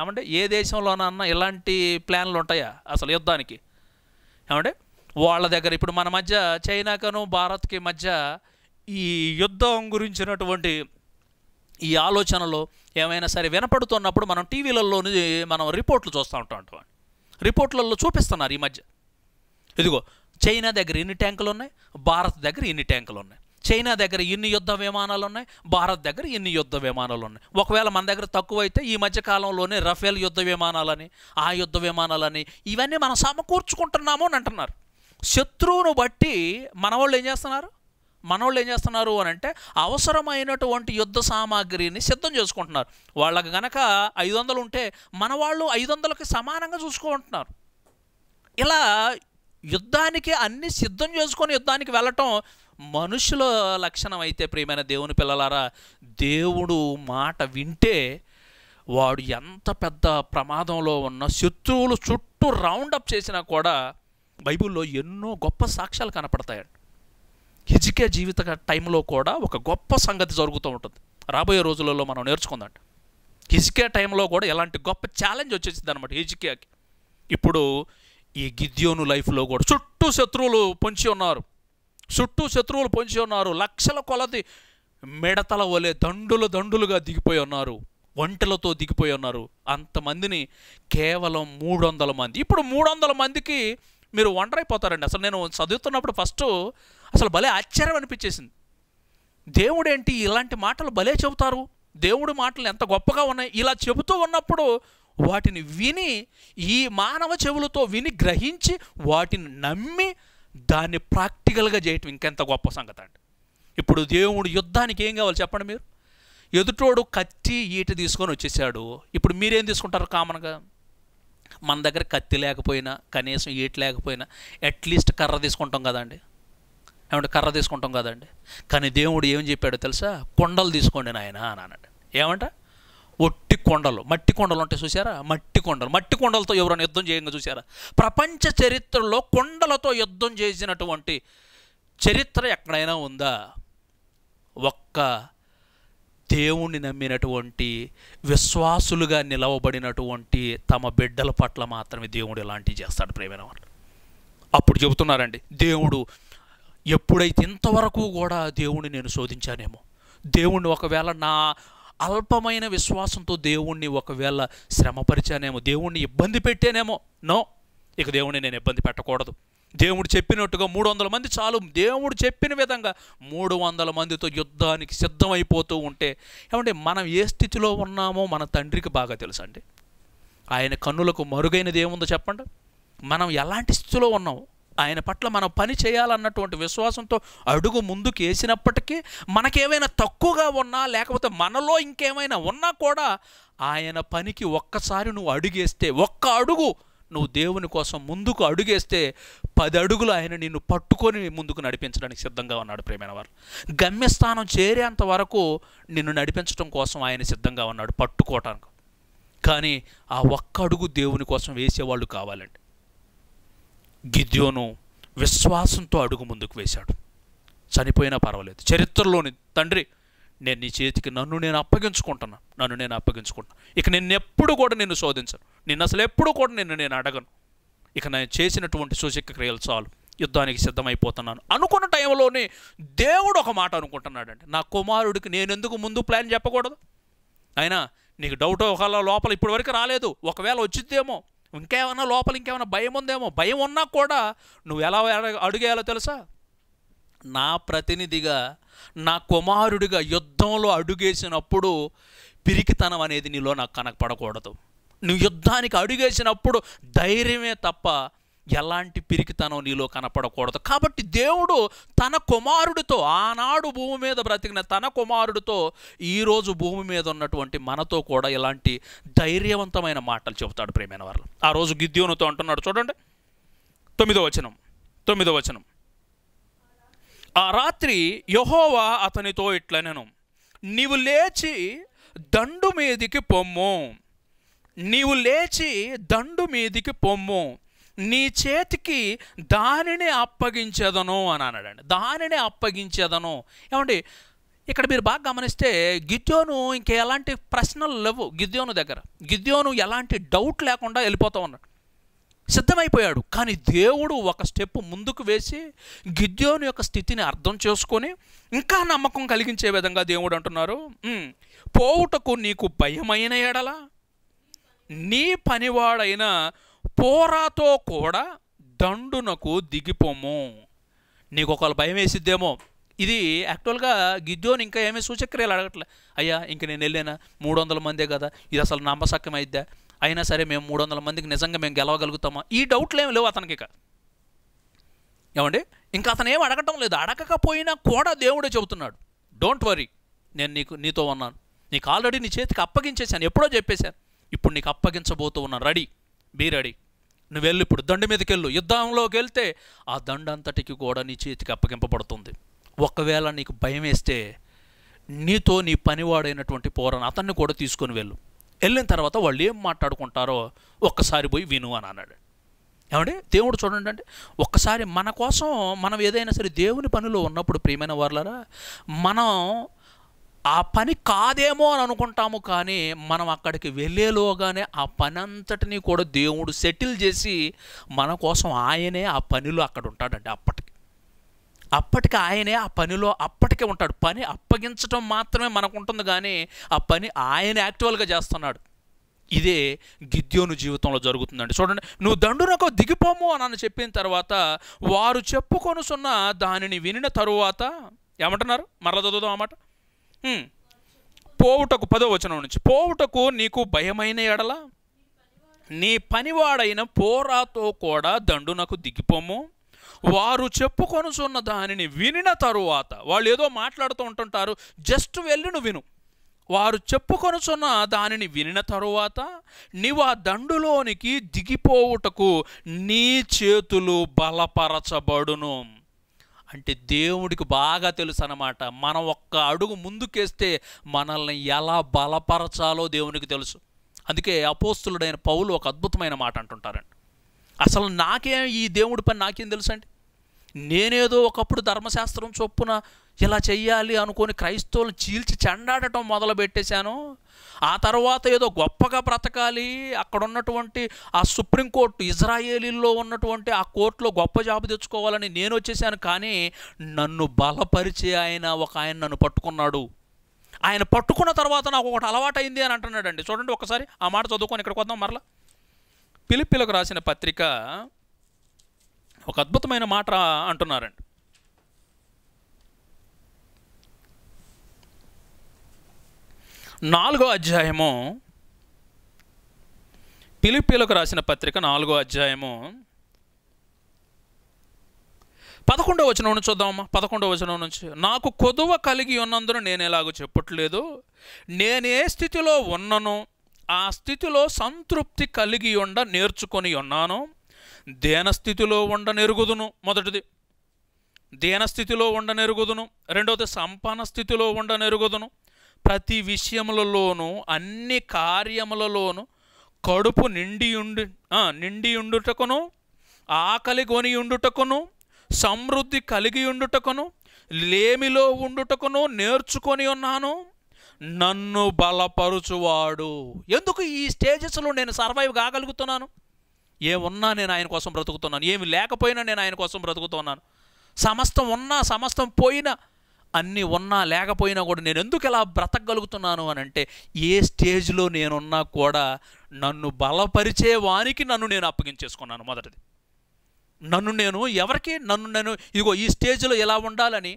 ఏమంటే ఏ దేశంలోనన్నా ఇలాంటి ప్లాన్లు ఉంటాయా అసలు యుద్ధానికి ఏమంటే వాళ్ళ దగ్గర ఇప్పుడు మన మధ్య చైనాకను భారత్కి మధ్య ఈ యుద్ధం గురించినటువంటి ఈ ఆలోచనలో ఏమైనా సరే వినపడుతున్నప్పుడు మనం టీవీలలోని మనం రిపోర్ట్లు చూస్తూ ఉంటాం రిపోర్ట్లలో చూపిస్తున్నారు ఈ మధ్య ఇదిగో చైనా దగ్గర ఇన్ని ట్యాంకులు ఉన్నాయి భారత్ దగ్గర ఇన్ని ట్యాంకులు ఉన్నాయి చైనా దగ్గర ఇన్ని యుద్ధ విమానాలు ఉన్నాయి భారత్ దగ్గర ఇన్ని యుద్ధ విమానాలు ఉన్నాయి ఒకవేళ మన దగ్గర తక్కువ అయితే ఈ మధ్య కాలంలోనే రఫేల్ యుద్ధ విమానాలని ఆ యుద్ధ విమానాలని ఇవన్నీ మనం సమకూర్చుకుంటున్నాము అని అంటున్నారు శత్రువును బట్టి మన వాళ్ళు ఏం చేస్తున్నారు మనోళ్ళు ఏం చేస్తున్నారు అని అంటే అవసరమైనటువంటి యుద్ధ సామాగ్రిని సిద్ధం చేసుకుంటున్నారు వాళ్ళకి గనక ఐదు వందలు ఉంటే మన వాళ్ళు ఐదు వందలకి సమానంగా చూసుకుంటున్నారు ఇలా యుద్ధానికి అన్ని సిద్ధం చేసుకొని యుద్ధానికి వెళ్ళటం మనుషుల లక్షణం అయితే ప్రియమైన దేవుని పిల్లలారా దేవుడు మాట వింటే వాడు ఎంత పెద్ద ప్రమాదంలో ఉన్న శత్రువులు చుట్టూ రౌండప్ చేసినా కూడా బైబిల్లో ఎన్నో గొప్ప సాక్ష్యాలు కనపడతాయండి హిజికే జీవిత టైంలో కూడా ఒక గొప్ప సంగతి జరుగుతూ ఉంటుంది రాబోయే రోజులలో మనం నేర్చుకుందాం హిజికే టైంలో కూడా ఎలాంటి గొప్ప ఛాలెంజ్ వచ్చేసింది అనమాట హిజికేకి ఇప్పుడు ఈ గిద్యోను లైఫ్లో కూడా చుట్టూ శత్రువులు పొంచి ఉన్నారు చుట్టూ శత్రువులు పొంచి ఉన్నారు లక్షల కొలది మిడతల వలె దండులు దండులుగా దిగిపోయి ఉన్నారు వంటలతో దిగిపోయి ఉన్నారు అంతమందిని కేవలం మూడు వందల మంది ఇప్పుడు మూడు వందల మందికి మీరు వండరైపోతారండి అసలు నేను చదువుతున్నప్పుడు ఫస్ట్ అసలు భలే ఆశ్చర్యం అనిపించేసింది దేవుడేంటి ఇలాంటి మాటలు భలే చెబుతారు దేవుడి మాటలు ఎంత గొప్పగా ఉన్నాయి ఇలా చెబుతూ ఉన్నప్పుడు వాటిని విని ఈ మానవ చెవులతో విని గ్రహించి వాటిని నమ్మి దాన్ని ప్రాక్టికల్గా చేయటం ఇంకెంత గొప్ప సంగతి అండి ఇప్పుడు దేవుడు యుద్ధానికి ఏం కావాలి చెప్పండి మీరు ఎదుటోడు కత్తి ఈట తీసుకొని వచ్చేసాడు ఇప్పుడు మీరేం తీసుకుంటారు కామన్గా మన దగ్గర కత్తి లేకపోయినా కనీసం ఈట లేకపోయినా అట్లీస్ట్ కర్ర తీసుకుంటాం కదండీ ఏమంటే కర్ర తీసుకుంటాం కదండి కానీ దేవుడు ఏం చెప్పాడో తెలుసా కొండలు తీసుకోండి నాయన అని అన్నాడు ఏమంట ఒట్టి కొండలు మట్టి కొండలు ఉంటాయి చూసారా మట్టి కొండలు మట్టి కొండలతో ఎవరైనా యుద్ధం చేయంగా చూసారా ప్రపంచ చరిత్రలో కొండలతో యుద్ధం చేసినటువంటి చరిత్ర ఎక్కడైనా ఉందా ఒక్క దేవుణ్ణి నమ్మినటువంటి విశ్వాసులుగా నిలవబడినటువంటి తమ బిడ్డల పట్ల మాత్రమే దేవుడు ఇలాంటివి చేస్తాడు ప్రేమైన అప్పుడు చెబుతున్నారండి దేవుడు ఎప్పుడైతే ఇంతవరకు కూడా దేవుణ్ణి నేను శోధించానేమో దేవుణ్ణి ఒకవేళ నా అల్పమైన విశ్వాసంతో దేవుణ్ణి ఒకవేళ శ్రమపరిచానేమో దేవుణ్ణి ఇబ్బంది పెట్టానేమో నో ఇక దేవుణ్ణి నేను ఇబ్బంది పెట్టకూడదు దేవుడు చెప్పినట్టుగా మూడు వందల మంది చాలు దేవుడు చెప్పిన విధంగా మూడు వందల మందితో యుద్ధానికి సిద్ధమైపోతూ ఉంటే ఏమంటే మనం ఏ స్థితిలో ఉన్నామో మన తండ్రికి బాగా తెలుసండి ఆయన కన్నులకు మరుగైనది ఏముందో చెప్పండి మనం ఎలాంటి స్థితిలో ఉన్నాము ఆయన పట్ల మనం పని చేయాలన్నటువంటి విశ్వాసంతో అడుగు ముందుకు వేసినప్పటికీ మనకేమైనా తక్కువగా ఉన్నా లేకపోతే మనలో ఇంకేమైనా ఉన్నా కూడా ఆయన పనికి ఒక్కసారి నువ్వు అడుగేస్తే ఒక్క అడుగు నువ్వు దేవుని కోసం ముందుకు అడుగేస్తే పది అడుగులు ఆయన నిన్ను పట్టుకొని ముందుకు నడిపించడానికి సిద్ధంగా ఉన్నాడు ప్రేమైన వారు గమ్యస్థానం చేరేంత వరకు నిన్ను నడిపించడం కోసం ఆయన సిద్ధంగా ఉన్నాడు పట్టుకోవటానికి కానీ ఆ ఒక్క అడుగు దేవుని కోసం వేసేవాళ్ళు కావాలండి గిద్యోను విశ్వాసంతో అడుగు ముందుకు వేశాడు చనిపోయినా పర్వాలేదు చరిత్రలోని తండ్రి నేను నీ చేతికి నన్ను నేను అప్పగించుకుంటున్నా నన్ను నేను అప్పగించుకుంటున్నా ఇక నిన్న ఎప్పుడు కూడా నిన్ను శోధించను నిన్ను అసలు ఎప్పుడు కూడా నిన్ను నేను అడగను ఇక నేను చేసినటువంటి సూచక క్రియలు చాలు యుద్ధానికి సిద్ధమైపోతున్నాను అనుకున్న టైంలోనే దేవుడు ఒక మాట అనుకుంటున్నాడండి నా కుమారుడికి నేను ఎందుకు ముందు ప్లాన్ చెప్పకూడదు అయినా నీకు డౌట్ ఒకలా లోపల ఇప్పటివరకు రాలేదు ఒకవేళ వచ్చిద్దేమో ఇంకేమన్నా లోపల ఇంకేమైనా భయం ఉందేమో భయం ఉన్నా కూడా నువ్వు ఎలా అడుగేయాలో తెలుసా నా ప్రతినిధిగా నా కుమారుడిగా యుద్ధంలో అడుగేసినప్పుడు పిరికితనం అనేది నీలో నాకు కనపడకూడదు నువ్వు యుద్ధానికి అడుగేసినప్పుడు ధైర్యమే తప్ప ఎలాంటి పిరికితనం నీలో కనపడకూడదు కాబట్టి దేవుడు తన కుమారుడితో ఆనాడు భూమి మీద బ్రతికిన తన కుమారుడితో ఈరోజు భూమి మీద ఉన్నటువంటి మనతో కూడా ఇలాంటి ధైర్యవంతమైన మాటలు చెబుతాడు ప్రేమైన వారు ఆ రోజు గిద్యోనుతో అంటున్నాడు చూడండి తొమ్మిదో వచనం తొమ్మిదో వచనం ఆ రాత్రి యహోవా అతనితో ఇట్లనెను నీవు లేచి దండు మీదికి పొమ్ము నీవు లేచి దండు మీదికి పొమ్ము నీ చేతికి దానిని అప్పగించదను అని అన్నాడండి దానిని అప్పగించదను ఏమండి ఇక్కడ మీరు బాగా గమనిస్తే గిద్యోను ఇంకా ఎలాంటి ప్రశ్నలు లేవు గిద్యోను దగ్గర గిద్యోను ఎలాంటి డౌట్ లేకుండా వెళ్ళిపోతూ ఉన్నాడు సిద్ధమైపోయాడు కానీ దేవుడు ఒక స్టెప్ ముందుకు వేసి గిద్యోను యొక్క స్థితిని అర్థం చేసుకొని ఇంకా నమ్మకం కలిగించే విధంగా దేవుడు అంటున్నారు పోవుటకు నీకు భయమైన ఎడల నీ పనివాడైన పోరాతో కూడా దండునకు దిగిపోము నీకు ఒకళ్ళు భయం వేసిద్దేమో ఇది యాక్చువల్గా గిద్దోని ఇంకా ఏమీ సూచక్రియలు అడగట్లే అయ్యా ఇంక నేను వెళ్ళానా మూడు వందల మందే కదా ఇది అసలు నమ్మసక్యం అయిద్దా అయినా సరే మేము మూడు వందల మందికి నిజంగా మేము గెలవగలుగుతామా ఈ డౌట్లు ఏమి లేవు అతనికి ఇక ఏమండి ఇంకా అతను ఏం అడగటం లేదు అడగకపోయినా కూడా దేవుడే చెబుతున్నాడు డోంట్ వరీ నేను నీకు నీతో ఉన్నాను నీకు ఆల్రెడీ నీ చేతికి అప్పగించేశాను ఎప్పుడో చెప్పేశాను ఇప్పుడు నీకు అప్పగించబోతూ ఉన్నాను రెడీ బీ రెడీ నువ్వు వెళ్ళి ఇప్పుడు దండ మీదకి వెళ్ళు యుద్ధంలోకి వెళ్తే ఆ దండ అంతటికి కూడా నీ చేతికి అప్పగింపబడుతుంది ఒకవేళ నీకు భయం వేస్తే నీతో నీ పనివాడైనటువంటి పోరాన్ని అతన్ని కూడా తీసుకొని వెళ్ళు వెళ్ళిన తర్వాత వాళ్ళు ఏం మాట్లాడుకుంటారో ఒక్కసారి పోయి విను అని అన్నాడు ఏమండి దేవుడు చూడండి అంటే ఒక్కసారి మన కోసం మనం ఏదైనా సరే దేవుని పనిలో ఉన్నప్పుడు ప్రియమైన వర్లరా మనం ఆ పని కాదేమో అని అనుకుంటాము కానీ మనం అక్కడికి వెళ్ళేలోగానే ఆ పని అంతటినీ కూడా దేవుడు సెటిల్ చేసి మన కోసం ఆయనే ఆ పనిలో అక్కడ ఉంటాడండి అప్పటికి అప్పటికి ఆయనే ఆ పనిలో అప్పటికే ఉంటాడు పని అప్పగించడం మాత్రమే మనకుంటుంది కానీ ఆ పని ఆయన యాక్చువల్గా చేస్తున్నాడు ఇదే గిద్యోను జీవితంలో జరుగుతుందండి చూడండి నువ్వు దండునకు దిగిపోము అని చెప్పిన తర్వాత వారు చెప్పుకొనుసున్న దానిని వినిన తరువాత ఏమంటున్నారు మరల చదువుదాం అన్నమాట పోవుటకు పదో వచనం నుంచి పోవుటకు నీకు భయమైన ఎడల నీ పనివాడైన పోరాతో కూడా దండునకు దిగిపోము వారు చెప్పుకొనుచున్న దానిని వినిన తరువాత వాళ్ళు ఏదో మాట్లాడుతూ ఉంటుంటారు జస్ట్ వెళ్ళి నువ్వు విను వారు చెప్పుకొనుచున్న దానిని వినిన తరువాత నీవు ఆ దండులోనికి దిగిపోవుటకు నీ చేతులు బలపరచబడును అంటే దేవుడికి బాగా తెలుసు అనమాట మనం ఒక్క అడుగు ముందుకేస్తే మనల్ని ఎలా బలపరచాలో దేవునికి తెలుసు అందుకే అపోస్తులుడైన పౌలు ఒక అద్భుతమైన మాట అంటుంటారండి అసలు నాకేం ఈ దేవుడి పని నాకేం తెలుసు అండి నేనేదో ఒకప్పుడు ధర్మశాస్త్రం చొప్పున ఇలా చెయ్యాలి అనుకొని క్రైస్తవులను చీల్చి చెండాడటం మొదలు పెట్టేశాను ఆ తర్వాత ఏదో గొప్పగా బ్రతకాలి అక్కడ ఉన్నటువంటి ఆ సుప్రీంకోర్టు ఇజ్రాయేలీల్లో ఉన్నటువంటి ఆ కోర్టులో గొప్ప జాబ్ తెచ్చుకోవాలని నేను వచ్చేసాను కానీ నన్ను బలపరిచే ఆయన ఒక ఆయన నన్ను పట్టుకున్నాడు ఆయన పట్టుకున్న తర్వాత నాకు ఒకటి అలవాటైంది అని అంటున్నాడండి చూడండి ఒకసారి ఆ మాట చదువుకొని ఇక్కడికి వద్దాం మరలా పిలిపిలకు రాసిన పత్రిక ఒక అద్భుతమైన మాట అంటున్నారండి నాలుగో అధ్యాయము పిలిపిలకు రాసిన పత్రిక నాలుగో అధ్యాయము పదకొండవ వచనం నుంచి చూద్దామమ్మా పదకొండవ వచనం నుంచి నాకు కొదువ కలిగి ఉన్నందున నేను ఎలాగో చెప్పట్లేదు నేను ఏ స్థితిలో ఉన్నను ఆ స్థితిలో సంతృప్తి కలిగి ఉండ నేర్చుకొని ఉన్నాను దేనస్థితిలో ఉండ నెరుగుదును మొదటిది దేనస్థితిలో ఉండ నెరుగుదును రెండవది సంపన్న స్థితిలో ఉండ నెరుగుదును ప్రతి విషయములలోనూ అన్ని కార్యములలోనూ కడుపు నిండియుండు నిండియుండుటకును ఆకలి కొనియుండుటకును సమృద్ధి కలిగి ఉండుటకును లేమిలో ఉండుటకును నేర్చుకొని ఉన్నాను నన్ను బలపరుచువాడు ఎందుకు ఈ స్టేజెస్లో నేను సర్వైవ్ కాగలుగుతున్నాను ఏమున్నా నేను ఆయన కోసం బ్రతుకుతున్నాను ఏమి లేకపోయినా నేను ఆయన కోసం బ్రతుకుతున్నాను సమస్తం ఉన్నా సమస్తం పోయినా అన్నీ ఉన్నా లేకపోయినా కూడా నేను ఎందుకు ఎలా బ్రతకగలుగుతున్నాను అని అంటే ఏ స్టేజ్లో నేనున్నా కూడా నన్ను బలపరిచే వానికి నన్ను నేను అప్పగించేసుకున్నాను మొదటిది నన్ను నేను ఎవరికి నన్ను నేను ఇదిగో ఈ స్టేజ్లో ఎలా ఉండాలని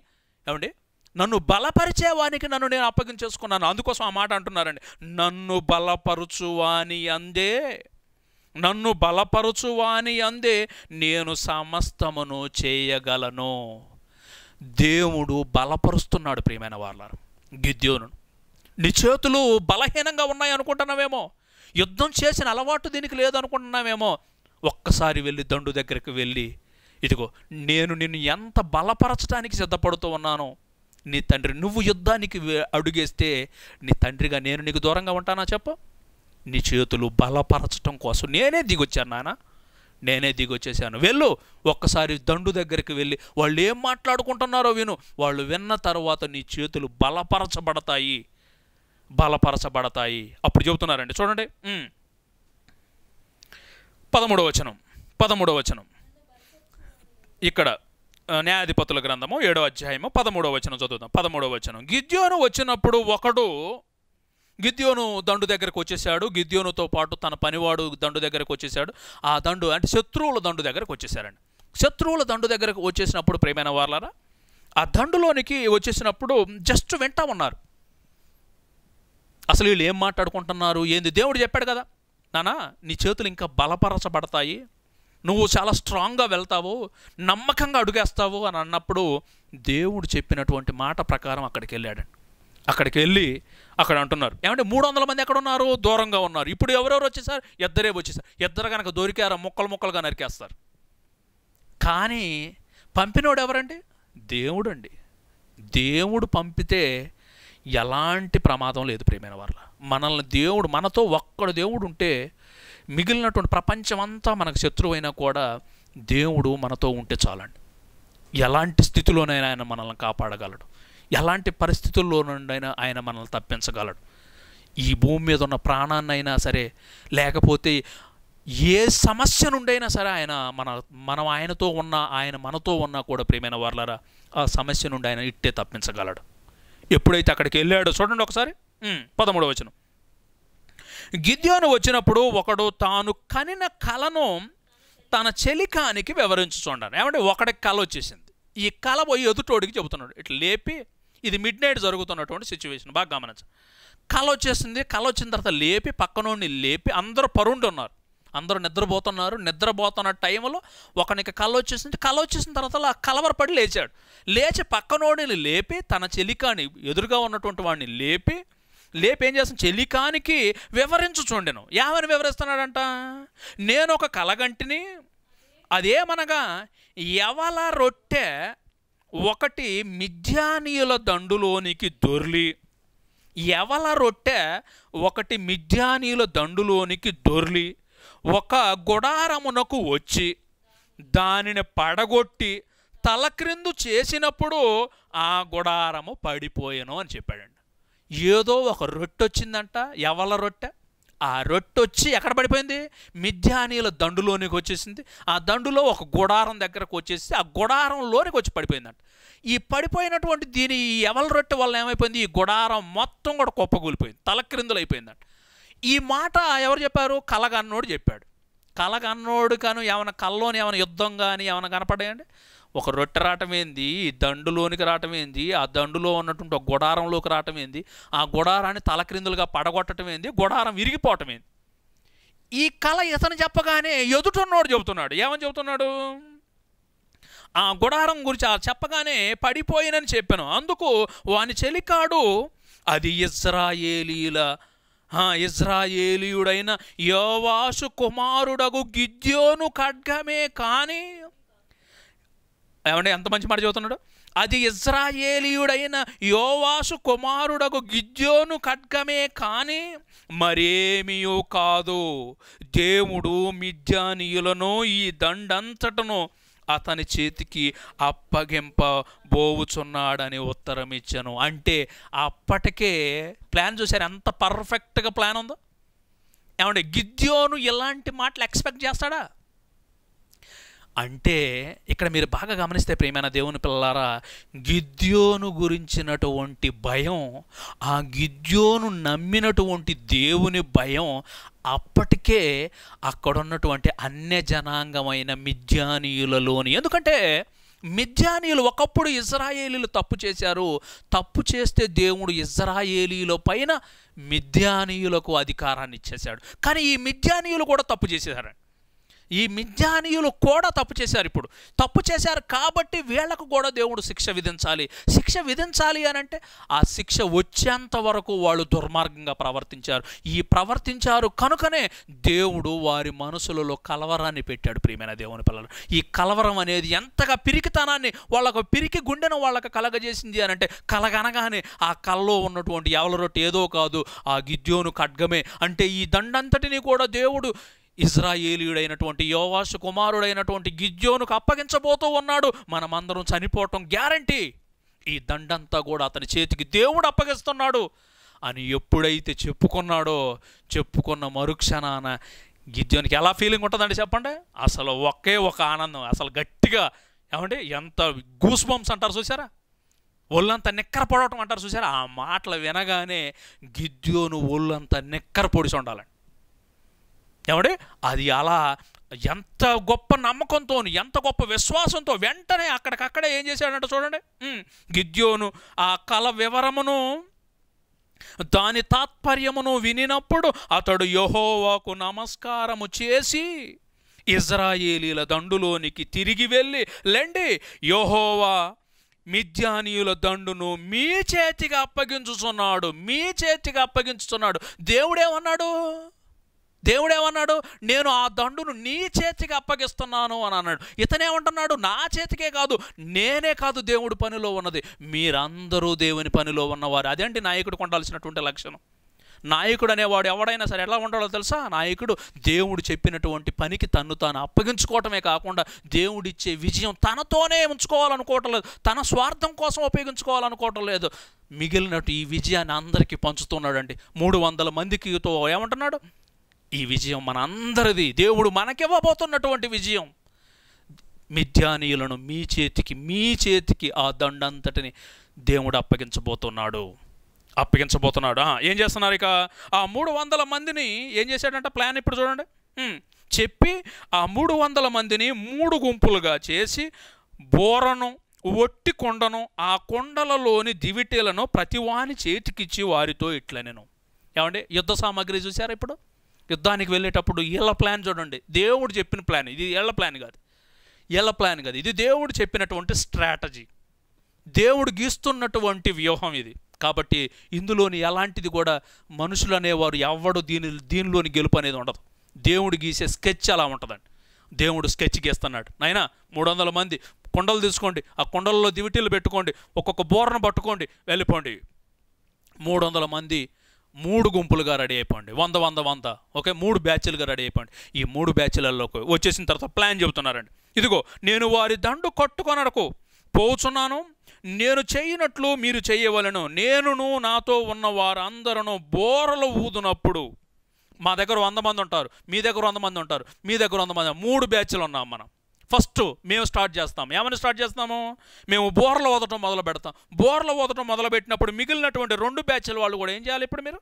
ఏమండి నన్ను బలపరిచే వానికి నన్ను నేను అప్పగించేసుకున్నాను అందుకోసం ఆ మాట అంటున్నారండి నన్ను బలపరుచువాని అందే నన్ను బలపరుచువాని అందే నేను సమస్తమును చేయగలను దేవుడు బలపరుస్తున్నాడు ప్రియమైన వాళ్ళను గిద్యోను నీ చేతులు బలహీనంగా ఉన్నాయి అనుకుంటున్నావేమో యుద్ధం చేసిన అలవాటు దీనికి లేదనుకుంటున్నావేమో ఒక్కసారి వెళ్ళి దండు దగ్గరికి వెళ్ళి ఇదిగో నేను నిన్ను ఎంత బలపరచడానికి సిద్ధపడుతూ ఉన్నాను నీ తండ్రి నువ్వు యుద్ధానికి అడుగేస్తే నీ తండ్రిగా నేను నీకు దూరంగా ఉంటానా చెప్పు నీ చేతులు బలపరచటం కోసం నేనే దిగొచ్చాను నాయనా నేనే దిగొచ్చేసాను వెళ్ళు ఒక్కసారి దండు దగ్గరికి వెళ్ళి వాళ్ళు ఏం మాట్లాడుకుంటున్నారో విను వాళ్ళు విన్న తర్వాత నీ చేతులు బలపరచబడతాయి బలపరచబడతాయి అప్పుడు చెబుతున్నారండి చూడండి పదమూడవ వచనం పదమూడవ వచనం ఇక్కడ న్యాయాధిపతుల గ్రంథము ఏడో అధ్యాయము పదమూడవ వచనం చదువుతాం పదమూడవ వచనం గిద్యోను వచ్చినప్పుడు ఒకడు గిద్యోను దండు దగ్గరకు వచ్చేసాడు గిద్యోనుతో పాటు తన పనివాడు దండు దగ్గరకు వచ్చేసాడు ఆ దండు అంటే శత్రువుల దండు దగ్గరకు వచ్చేసారండి శత్రువుల దండు దగ్గరకు వచ్చేసినప్పుడు ప్రేమైన వాళ్ళారా ఆ దండులోనికి వచ్చేసినప్పుడు జస్ట్ వింటా ఉన్నారు అసలు వీళ్ళు ఏం మాట్లాడుకుంటున్నారు ఏంది దేవుడు చెప్పాడు కదా నానా నీ చేతులు ఇంకా బలపరచబడతాయి నువ్వు చాలా స్ట్రాంగ్గా వెళ్తావు నమ్మకంగా అడుగేస్తావు అని అన్నప్పుడు దేవుడు చెప్పినటువంటి మాట ప్రకారం అక్కడికి వెళ్ళాడండి అక్కడికి వెళ్ళి అక్కడ అంటున్నారు ఏమంటే మూడు వందల మంది ఎక్కడ ఉన్నారు దూరంగా ఉన్నారు ఇప్పుడు ఎవరెవరు వచ్చేసారు ఇద్దరే వచ్చేసారు ఇద్దరు కనుక దొరికారా మొక్కలు మొక్కలుగా నరికేస్తారు కానీ పంపినోడు ఎవరండి దేవుడు అండి దేవుడు పంపితే ఎలాంటి ప్రమాదం లేదు ప్రేమైన వాళ్ళ మనల్ని దేవుడు మనతో ఒక్కడు దేవుడు ఉంటే మిగిలినటువంటి ప్రపంచం అంతా మనకు శత్రువైనా కూడా దేవుడు మనతో ఉంటే చాలండి ఎలాంటి స్థితిలోనైనా ఆయన మనల్ని కాపాడగలడు ఎలాంటి పరిస్థితుల్లో నుండి అయినా ఆయన మనల్ని తప్పించగలడు ఈ భూమి మీద ఉన్న ప్రాణాన్నైనా సరే లేకపోతే ఏ సమస్య నుండైనా సరే ఆయన మన మనం ఆయనతో ఉన్నా ఆయన మనతో ఉన్నా కూడా ప్రేమైన వర్లరా ఆ సమస్య నుండి ఆయన ఇట్టే తప్పించగలడు ఎప్పుడైతే అక్కడికి వెళ్ళాడో చూడండి ఒకసారి పదమూడవ వచ్చిన గిద్యోను వచ్చినప్పుడు ఒకడు తాను కనిన కలను తన చెలికానికి వివరించు చూడండి ఏమంటే ఒకడికి కళ వచ్చేసింది ఈ కళ పోయి ఎదుటోడికి చెబుతున్నాడు ఇట్లా లేపి ఇది మిడ్ నైట్ జరుగుతున్నటువంటి సిచ్యువేషన్ బాగా గమనించండి కళ వచ్చేసింది కళ వచ్చిన తర్వాత లేపి పక్కనోడిని లేపి అందరూ పరుండి ఉన్నారు అందరూ నిద్రపోతున్నారు నిద్రపోతున్న టైంలో ఒకనికి కళ్ళు వచ్చేసింది కళ వచ్చేసిన తర్వాత కలవరపడి లేచాడు లేచి పక్కనోడిని లేపి తన చెలికాని ఎదురుగా ఉన్నటువంటి వాడిని లేపి లేపి ఏం చేస్తాను చెలికానికి వివరించు చూడను ఏమని వివరిస్తున్నాడంట నేను ఒక కలగంటిని అదేమనగా ఎవల రొట్టె ఒకటి మిథ్యానీయుల దండులోనికి దొర్లి ఎవల రొట్టె ఒకటి మిథ్యానీయుల దండులోనికి దొర్లి ఒక గుడారమునకు వచ్చి దానిని పడగొట్టి తలక్రిందు చేసినప్పుడు ఆ గుడారము పడిపోయాను అని చెప్పాడండి ఏదో ఒక రొట్టె వచ్చిందంట ఎవల రొట్టె ఆ రొట్టె వచ్చి ఎక్కడ పడిపోయింది మిథ్యానీల దండులోనికి వచ్చేసింది ఆ దండులో ఒక గుడారం దగ్గరకు వచ్చేసి ఆ గుడారంలోనికి వచ్చి పడిపోయిందంట ఈ పడిపోయినటువంటి దీని ఈ ఎవల రొట్టె వల్ల ఏమైపోయింది ఈ గుడారం మొత్తం కూడా కుప్పగూలిపోయింది తలక్రిందులు అయిపోయిందంట ఈ మాట ఎవరు చెప్పారు కలగన్నోడు చెప్పాడు కలగన్నోడు కాను ఏమైనా కల్లోని ఏమైనా యుద్ధం కానీ ఏమైనా కనపడేయండి ఒక రొట్టె రావటం ఏంది దండులోనికి రావటం ఏంది ఆ దండులో ఉన్నటువంటి ఒక గుడారంలోకి రావటం ఏంది ఆ గుడారాన్ని తలక్రిందులుగా పడగొట్టడం ఏంది గుడారం విరిగిపోవటం ఏంది ఈ కళ ఇతను చెప్పగానే ఎదుటన్నోడు చెబుతున్నాడు ఏమని చెబుతున్నాడు ఆ గుడారం గురించి ఆ చెప్పగానే పడిపోయినని చెప్పాను అందుకు వాని చెలికాడు అది ఇజ్రాయేలీల ఇజ్రాయేలీయుడైన యోవాసు కుమారుడగు గిద్యోను ఖడ్గమే కానీ ఏమంటే ఎంత మంచి మాట చదువుతున్నాడు అది ఇజ్రాయేలీయుడైన యోవాసు కుమారుడకు గిజ్జోను ఖడ్గమే కానీ మరేమియో కాదు దేవుడు మిజ్జానీయులను ఈ దండంతటను అతని చేతికి అప్పగింపబోవుచున్నాడని ఉత్తరం ఇచ్చాను అంటే అప్పటికే ప్లాన్ చూశారు ఎంత పర్ఫెక్ట్గా ప్లాన్ ఉందో ఏమంటే గిద్యోను ఇలాంటి మాటలు ఎక్స్పెక్ట్ చేస్తాడా అంటే ఇక్కడ మీరు బాగా గమనిస్తే ప్రేమైన దేవుని పిల్లారా గిద్యోను గురించినటువంటి భయం ఆ గిద్యోను నమ్మినటువంటి దేవుని భయం అప్పటికే అక్కడున్నటువంటి అన్య జనాంగమైన మిద్యానీయులలోని ఎందుకంటే మిద్యానీయులు ఒకప్పుడు ఇజ్రాయేలీలు తప్పు చేశారు తప్పు చేస్తే దేవుడు ఇజ్రాయేలీల పైన మిద్యానీయులకు అధికారాన్ని ఇచ్చేశాడు కానీ ఈ మిద్యానీయులు కూడా తప్పు చేసేశారండి ఈ మిజ్ఞానీయులు కూడా తప్పు చేశారు ఇప్పుడు తప్పు చేశారు కాబట్టి వీళ్లకు కూడా దేవుడు శిక్ష విధించాలి శిక్ష విధించాలి అని అంటే ఆ శిక్ష వచ్చేంత వరకు వాళ్ళు దుర్మార్గంగా ప్రవర్తించారు ఈ ప్రవర్తించారు కనుకనే దేవుడు వారి మనసులలో కలవరాన్ని పెట్టాడు ప్రియమైన దేవుని పిల్లలు ఈ కలవరం అనేది ఎంతగా పిరికితనాన్ని వాళ్ళకు పిరికి గుండెను వాళ్ళకు కలగజేసింది అని అంటే కలగనగానే ఆ కళ్ళలో ఉన్నటువంటి ఎవల ఏదో కాదు ఆ గిద్యోను ఖడ్గమే అంటే ఈ దండంతటిని కూడా దేవుడు ఇజ్రాయేలీయుడైనటువంటి యోవాసు కుమారుడైనటువంటి గిజ్జోనుకు అప్పగించబోతూ ఉన్నాడు మనమందరం చనిపోవటం గ్యారంటీ ఈ దండంతా కూడా అతని చేతికి దేవుడు అప్పగిస్తున్నాడు అని ఎప్పుడైతే చెప్పుకున్నాడో చెప్పుకున్న మరుక్షణాన గిద్యోనికి ఎలా ఫీలింగ్ ఉంటుందండి చెప్పండి అసలు ఒకే ఒక ఆనందం అసలు గట్టిగా ఏమండి ఎంత గూస్ బంప్స్ అంటారు చూసారా ఒళ్ళంతా నిక్కర పొడవటం అంటారు చూసారా ఆ మాటలు వినగానే గిద్యోను ఒళ్ళంతా నిక్కర పొడిచి ఉండాలండి ఏమంటే అది అలా ఎంత గొప్ప నమ్మకంతో ఎంత గొప్ప విశ్వాసంతో వెంటనే అక్కడికక్కడే ఏం చేశాడంట చూడండి గిద్యోను ఆ కల వివరమును దాని తాత్పర్యమును వినినప్పుడు అతడు యహోవాకు నమస్కారము చేసి ఇజ్రాయేలీల దండులోనికి తిరిగి వెళ్ళి లెండి యహోవా మిద్యానీయుల దండును మీ చేతికి అప్పగించుతున్నాడు మీ చేతికి అప్పగించుతున్నాడు దేవుడేమన్నాడు దేవుడేమన్నాడు నేను ఆ దండును నీ చేతికి అప్పగిస్తున్నాను అని అన్నాడు ఇతనేమంటున్నాడు నా చేతికే కాదు నేనే కాదు దేవుడు పనిలో ఉన్నది మీరందరూ దేవుని పనిలో ఉన్నవారు అదేంటి నాయకుడికి ఉండాల్సినటువంటి లక్షణం నాయకుడు అనేవాడు ఎవడైనా సరే ఎలా ఉండాలో తెలుసా నాయకుడు దేవుడు చెప్పినటువంటి పనికి తన్ను తాను అప్పగించుకోవటమే కాకుండా దేవుడిచ్చే విజయం తనతోనే ఉంచుకోవాలనుకోవటం లేదు తన స్వార్థం కోసం ఉపయోగించుకోవాలనుకోవటం లేదు మిగిలినట్టు ఈ విజయాన్ని అందరికీ పంచుతున్నాడండి మూడు వందల మందికి ఏమంటున్నాడు ఈ విజయం మన అందరిది దేవుడు మనకివ్వబోతున్నటువంటి విజయం మిథ్యానీయులను మీ చేతికి మీ చేతికి ఆ దండంతటిని దేవుడు అప్పగించబోతున్నాడు అప్పగించబోతున్నాడు ఏం చేస్తున్నారు ఇక ఆ మూడు వందల మందిని ఏం చేశాడంట ప్లాన్ ఇప్పుడు చూడండి చెప్పి ఆ మూడు వందల మందిని మూడు గుంపులుగా చేసి బోరను ఒట్టి కొండను ఆ కొండలలోని దివిటీలను ప్రతివాని చేతికిచ్చి వారితో నేను ఏమండి యుద్ధ సామాగ్రి చూసారా ఇప్పుడు యుద్ధానికి వెళ్ళేటప్పుడు ఇళ్ళ ప్లాన్ చూడండి దేవుడు చెప్పిన ప్లాన్ ఇది ఇళ్ళ ప్లాన్ కాదు ఇళ్ళ ప్లాన్ కాదు ఇది దేవుడు చెప్పినటువంటి స్ట్రాటజీ దేవుడు గీస్తున్నటువంటి వ్యూహం ఇది కాబట్టి ఇందులోని ఎలాంటిది కూడా మనుషులు అనేవారు ఎవడు దీని దీనిలోని గెలుపు అనేది ఉండదు దేవుడు గీసే స్కెచ్ అలా ఉంటుందండి దేవుడు స్కెచ్ గీస్తున్నాడు నైనా మూడు వందల మంది కుండలు తీసుకోండి ఆ కుండల్లో దివిటీలు పెట్టుకోండి ఒక్కొక్క బోర్ను పట్టుకోండి వెళ్ళిపోండి మూడు వందల మంది మూడు గుంపులుగా రెడీ అయిపోండి వంద వంద వంద ఓకే మూడు బ్యాచ్లుగా రెడీ అయిపోండి ఈ మూడు బ్యాచ్లలోకి వచ్చేసిన తర్వాత ప్లాన్ చెబుతున్నారండి ఇదిగో నేను వారి దండు కట్టుకొనరకు పోచున్నాను నేను చేయనట్లు మీరు చేయవలను నేనును నాతో ఉన్న వారందరూ బోరలు ఊదునప్పుడు మా దగ్గర వంద మంది ఉంటారు మీ దగ్గర వంద మంది ఉంటారు మీ దగ్గర వంద మంది మూడు బ్యాచ్లు ఉన్నాం మనం ఫస్ట్ మేము స్టార్ట్ చేస్తాం ఏమైనా స్టార్ట్ చేస్తాము మేము బోర్లు ఓదటం మొదలు పెడతాం బోర్లు ఓదటం మొదలుపెట్టినప్పుడు మిగిలినటువంటి రెండు బ్యాచ్ల వాళ్ళు కూడా ఏం చేయాలి ఇప్పుడు మీరు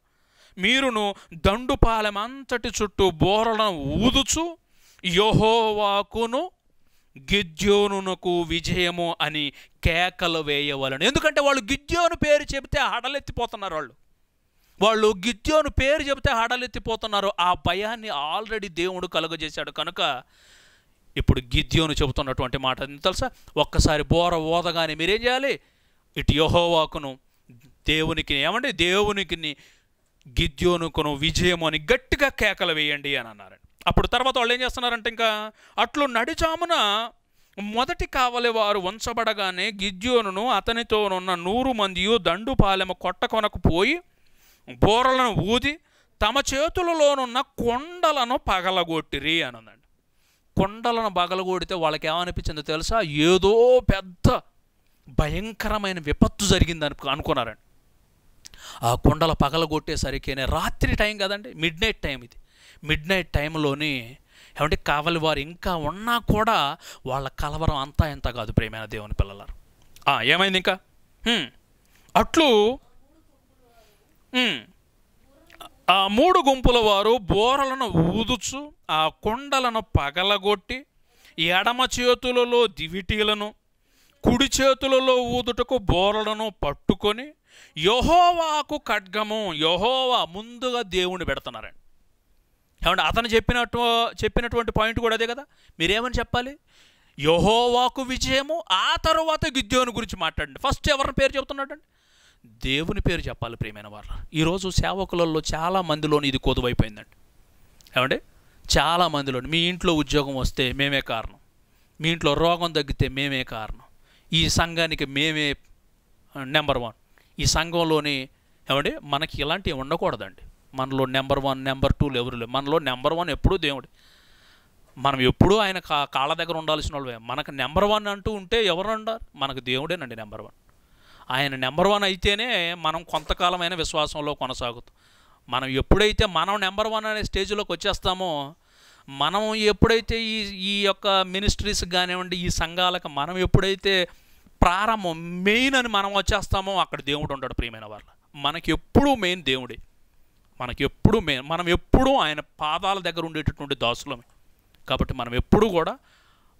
మీరును దండుపాలెం అంతటి చుట్టూ బోరలను ఊదుచు యహోవాకును గిద్యోనునకు విజయము అని కేకలు వేయవలను ఎందుకంటే వాళ్ళు గిద్యోను పేరు చెబితే హడలెత్తిపోతున్నారు వాళ్ళు వాళ్ళు గిద్యోను పేరు చెబితే హడలెత్తిపోతున్నారు ఆ భయాన్ని ఆల్రెడీ దేవుడు కలుగజేశాడు కనుక ఇప్పుడు గిద్యోను చెబుతున్నటువంటి మాట తెలుసా ఒక్కసారి బోర ఓదగానే మీరేం చేయాలి ఇటు యహోవాకును దేవునికి ఏమండి దేవునికి గిద్యోనుకును విజయము అని గట్టిగా కేకలు వేయండి అని అన్నారు అప్పుడు తర్వాత వాళ్ళు ఏం చేస్తున్నారంటే ఇంకా అట్లు నడిచామున మొదటి కావలి వారు వంచబడగానే గిద్యోనును అతనితోనున్న నూరు మందియు దండుపాలెమ కొట్ట పోయి బోరలను ఊది తమ చేతులలోనున్న కొండలను పగలగొట్టిరి అనందండి కొండలను బగలగొడితే వాళ్ళకి ఏమనిపించిందో తెలుసా ఏదో పెద్ద భయంకరమైన విపత్తు జరిగింది అనుకున్నారండి ఆ కొండల పగలగొట్టేసరికి రాత్రి టైం కదండి మిడ్ నైట్ టైం ఇది మిడ్ నైట్ టైంలోని ఏమంటే కావలి వారు ఇంకా ఉన్నా కూడా వాళ్ళ కలవరం అంతా ఎంత కాదు ప్రేమైన దేవుని పిల్లలారు ఏమైంది ఇంకా అట్లు ఆ మూడు గుంపుల వారు బోరలను ఊదుచు ఆ కొండలను పగలగొట్టి ఎడమ చేతులలో దివిటీలను కుడి చేతులలో ఊదుటకు బోరలను పట్టుకొని యహోవాకు ఖడ్గము యహోవా ముందుగా దేవుణ్ణి పెడుతున్నారండి ఏమంటే అతను చెప్పినట్టు చెప్పినటువంటి పాయింట్ కూడా అదే కదా మీరేమని చెప్పాలి యహోవాకు విజయము ఆ తర్వాత గిద్యోని గురించి మాట్లాడండి ఫస్ట్ ఎవరిని పేరు చెబుతున్నాడండి దేవుని పేరు చెప్పాలి ప్రియమైన వారు ఈరోజు సేవకులలో చాలా మందిలోని ఇది కొదువైపోయిందండి ఏమంటే చాలా మందిలో మీ ఇంట్లో ఉద్యోగం వస్తే మేమే కారణం మీ ఇంట్లో రోగం తగ్గితే మేమే కారణం ఈ సంఘానికి మేమే నెంబర్ వన్ ఈ సంఘంలోని ఏమంటే మనకి ఇలాంటివి ఉండకూడదండి మనలో నెంబర్ వన్ నెంబర్ టూలు ఎవరు లేవు మనలో నెంబర్ వన్ ఎప్పుడూ దేవుడు మనం ఎప్పుడూ ఆయన కా కాళ్ళ దగ్గర ఉండాల్సిన వాళ్ళు మనకు నెంబర్ వన్ అంటూ ఉంటే ఎవరు ఉండరు మనకు దేవుడేనండి నెంబర్ వన్ ఆయన నెంబర్ వన్ అయితేనే మనం కొంతకాలమైన విశ్వాసంలో కొనసాగుతాం మనం ఎప్పుడైతే మనం నెంబర్ వన్ అనే స్టేజ్లోకి వచ్చేస్తామో మనం ఎప్పుడైతే ఈ ఈ యొక్క మినిస్ట్రీస్ కానివ్వండి ఈ సంఘాలకు మనం ఎప్పుడైతే ప్రారంభం మెయిన్ అని మనం వచ్చేస్తామో అక్కడ దేవుడు ఉంటాడు ప్రియమైన వాళ్ళ మనకి ఎప్పుడూ మెయిన్ దేవుడే మనకి ఎప్పుడూ మెయిన్ మనం ఎప్పుడూ ఆయన పాదాల దగ్గర ఉండేటటువంటి దాసులమే కాబట్టి మనం ఎప్పుడూ కూడా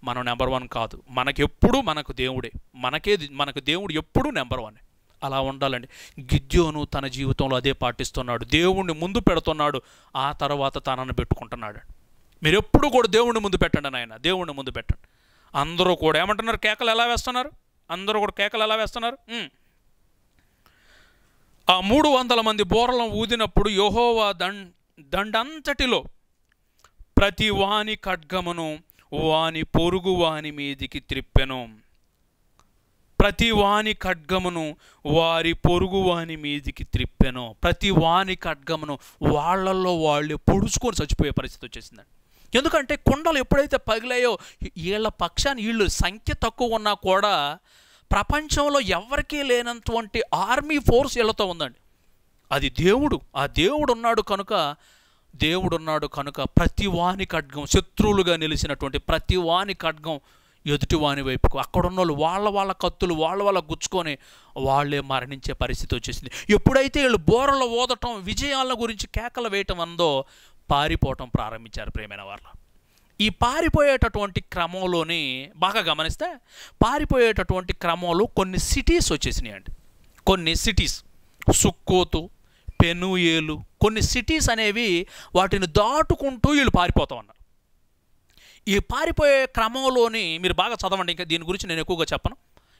మనం నెంబర్ వన్ కాదు మనకెప్పుడు మనకు దేవుడే మనకే మనకు దేవుడు ఎప్పుడు నెంబర్ వన్ అలా ఉండాలండి గిద్యోను తన జీవితంలో అదే పాటిస్తున్నాడు దేవుణ్ణి ముందు పెడుతున్నాడు ఆ తర్వాత తనను పెట్టుకుంటున్నాడు మీరు ఎప్పుడు కూడా దేవుణ్ణి ముందు పెట్టండి నాయన దేవుణ్ణి ముందు పెట్టండి అందరూ కూడా ఏమంటున్నారు కేకలు ఎలా వేస్తున్నారు అందరూ కూడా కేకలు ఎలా వేస్తున్నారు ఆ మూడు వందల మంది బోరలం ఊదినప్పుడు దండ్ దండంతటిలో ప్రతి వాణి ఖడ్గమును వాని పొరుగు వాని మీదికి త్రిప్పెను ప్రతి వాని ఖడ్గమును వారి పొరుగు వాని మీదికి త్రిప్పెను ప్రతి వాని ఖడ్గమును వాళ్ళల్లో వాళ్ళు పొడుచుకొని చచ్చిపోయే పరిస్థితి వచ్చేసిందండి ఎందుకంటే కుండలు ఎప్పుడైతే పగిలాయో వీళ్ళ పక్షాన్ని వీళ్ళు సంఖ్య తక్కువ ఉన్నా కూడా ప్రపంచంలో ఎవరికీ లేనటువంటి ఆర్మీ ఫోర్స్ వీళ్ళతో ఉందండి అది దేవుడు ఆ దేవుడు ఉన్నాడు కనుక దేవుడున్నాడు కనుక ప్రతి వాని ఖడ్గం శత్రువులుగా నిలిచినటువంటి ప్రతి వాని ఖడ్గం ఎదుటి వాని వైపుకు అక్కడున్న వాళ్ళు వాళ్ళ వాళ్ళ కత్తులు వాళ్ళ వాళ్ళ గుచ్చుకొని వాళ్ళే మరణించే పరిస్థితి వచ్చేసింది ఎప్పుడైతే వీళ్ళు బోరలు ఓదటం విజయాల గురించి కేకలు వేయటం అందో పారిపోవటం ప్రారంభించారు ప్రేమైన వాళ్ళు ఈ పారిపోయేటటువంటి క్రమంలోని బాగా గమనిస్తే పారిపోయేటటువంటి క్రమంలో కొన్ని సిటీస్ వచ్చేసినాయి అండి కొన్ని సిటీస్ సుక్కోతు పెనుయేలు కొన్ని సిటీస్ అనేవి వాటిని దాటుకుంటూ వీళ్ళు పారిపోతూ ఉన్నారు ఈ పారిపోయే క్రమంలోని మీరు బాగా చదవండి ఇంకా దీని గురించి నేను ఎక్కువగా చెప్పను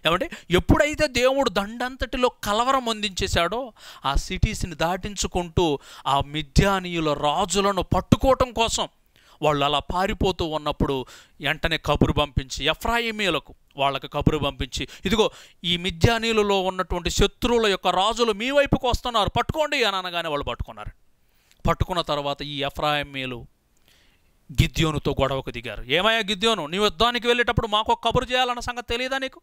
ఏమంటే ఎప్పుడైతే దేవుడు దండంతటిలో కలవరం అందించేశాడో ఆ సిటీస్ని దాటించుకుంటూ ఆ మిథ్యానీయుల రాజులను పట్టుకోవటం కోసం వాళ్ళు అలా పారిపోతూ ఉన్నప్పుడు వెంటనే కబురు పంపించి ఎఫ్రాయిమీలకు వాళ్ళకి కబురు పంపించి ఇదిగో ఈ మిద్యానీలలో ఉన్నటువంటి శత్రువుల యొక్క రాజులు మీ వైపుకు వస్తున్నారు పట్టుకోండి అని అనగానే వాళ్ళు పట్టుకున్నారు పట్టుకున్న తర్వాత ఈ ఎఫ్రాయిమీలు గిద్యోనుతో గొడవకు దిగారు ఏమయ్యా గిద్యోను నీ యుద్ధానికి వెళ్ళేటప్పుడు మాకు కబురు చేయాలన్న సంగతి తెలియదా నీకు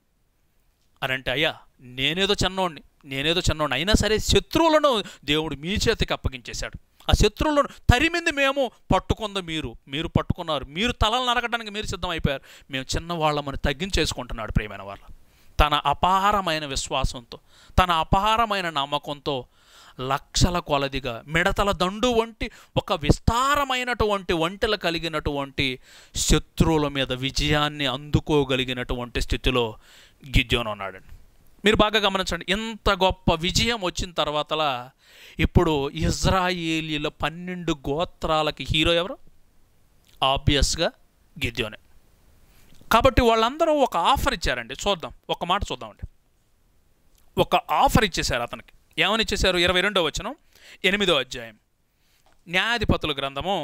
అని అంటే అయ్యా నేనేదో చిన్నోడిని నేనేదో చిన్నోడిని అయినా సరే శత్రువులను దేవుడు మీ చేతికి అప్పగించేశాడు ఆ శత్రువులను తరిమింది మేము పట్టుకుంది మీరు మీరు పట్టుకున్నారు మీరు తలలు నరకడానికి మీరు సిద్ధమైపోయారు మేము చిన్నవాళ్ళమని తగ్గించేసుకుంటున్నాడు ప్రియమైన వాళ్ళు తన అపారమైన విశ్వాసంతో తన అపారమైన నమ్మకంతో లక్షల కొలదిగా మిడతల దండు వంటి ఒక విస్తారమైనటువంటి వంటలు కలిగినటువంటి శత్రువుల మీద విజయాన్ని అందుకోగలిగినటువంటి స్థితిలో గిజ్జోనున్నాడండి మీరు బాగా గమనించండి ఇంత గొప్ప విజయం వచ్చిన తర్వాత ఇప్పుడు ఇజ్రాయేలీల పన్నెండు గోత్రాలకి హీరో ఎవరు ఆబ్వియస్గా గిద్యోనే కాబట్టి వాళ్ళందరూ ఒక ఆఫర్ ఇచ్చారండి చూద్దాం ఒక మాట చూద్దామండి ఒక ఆఫర్ ఇచ్చేశారు అతనికి ఏమని ఇచ్చేశారు ఇరవై రెండో వచనం ఎనిమిదో అధ్యాయం న్యాయాధిపతుల గ్రంథము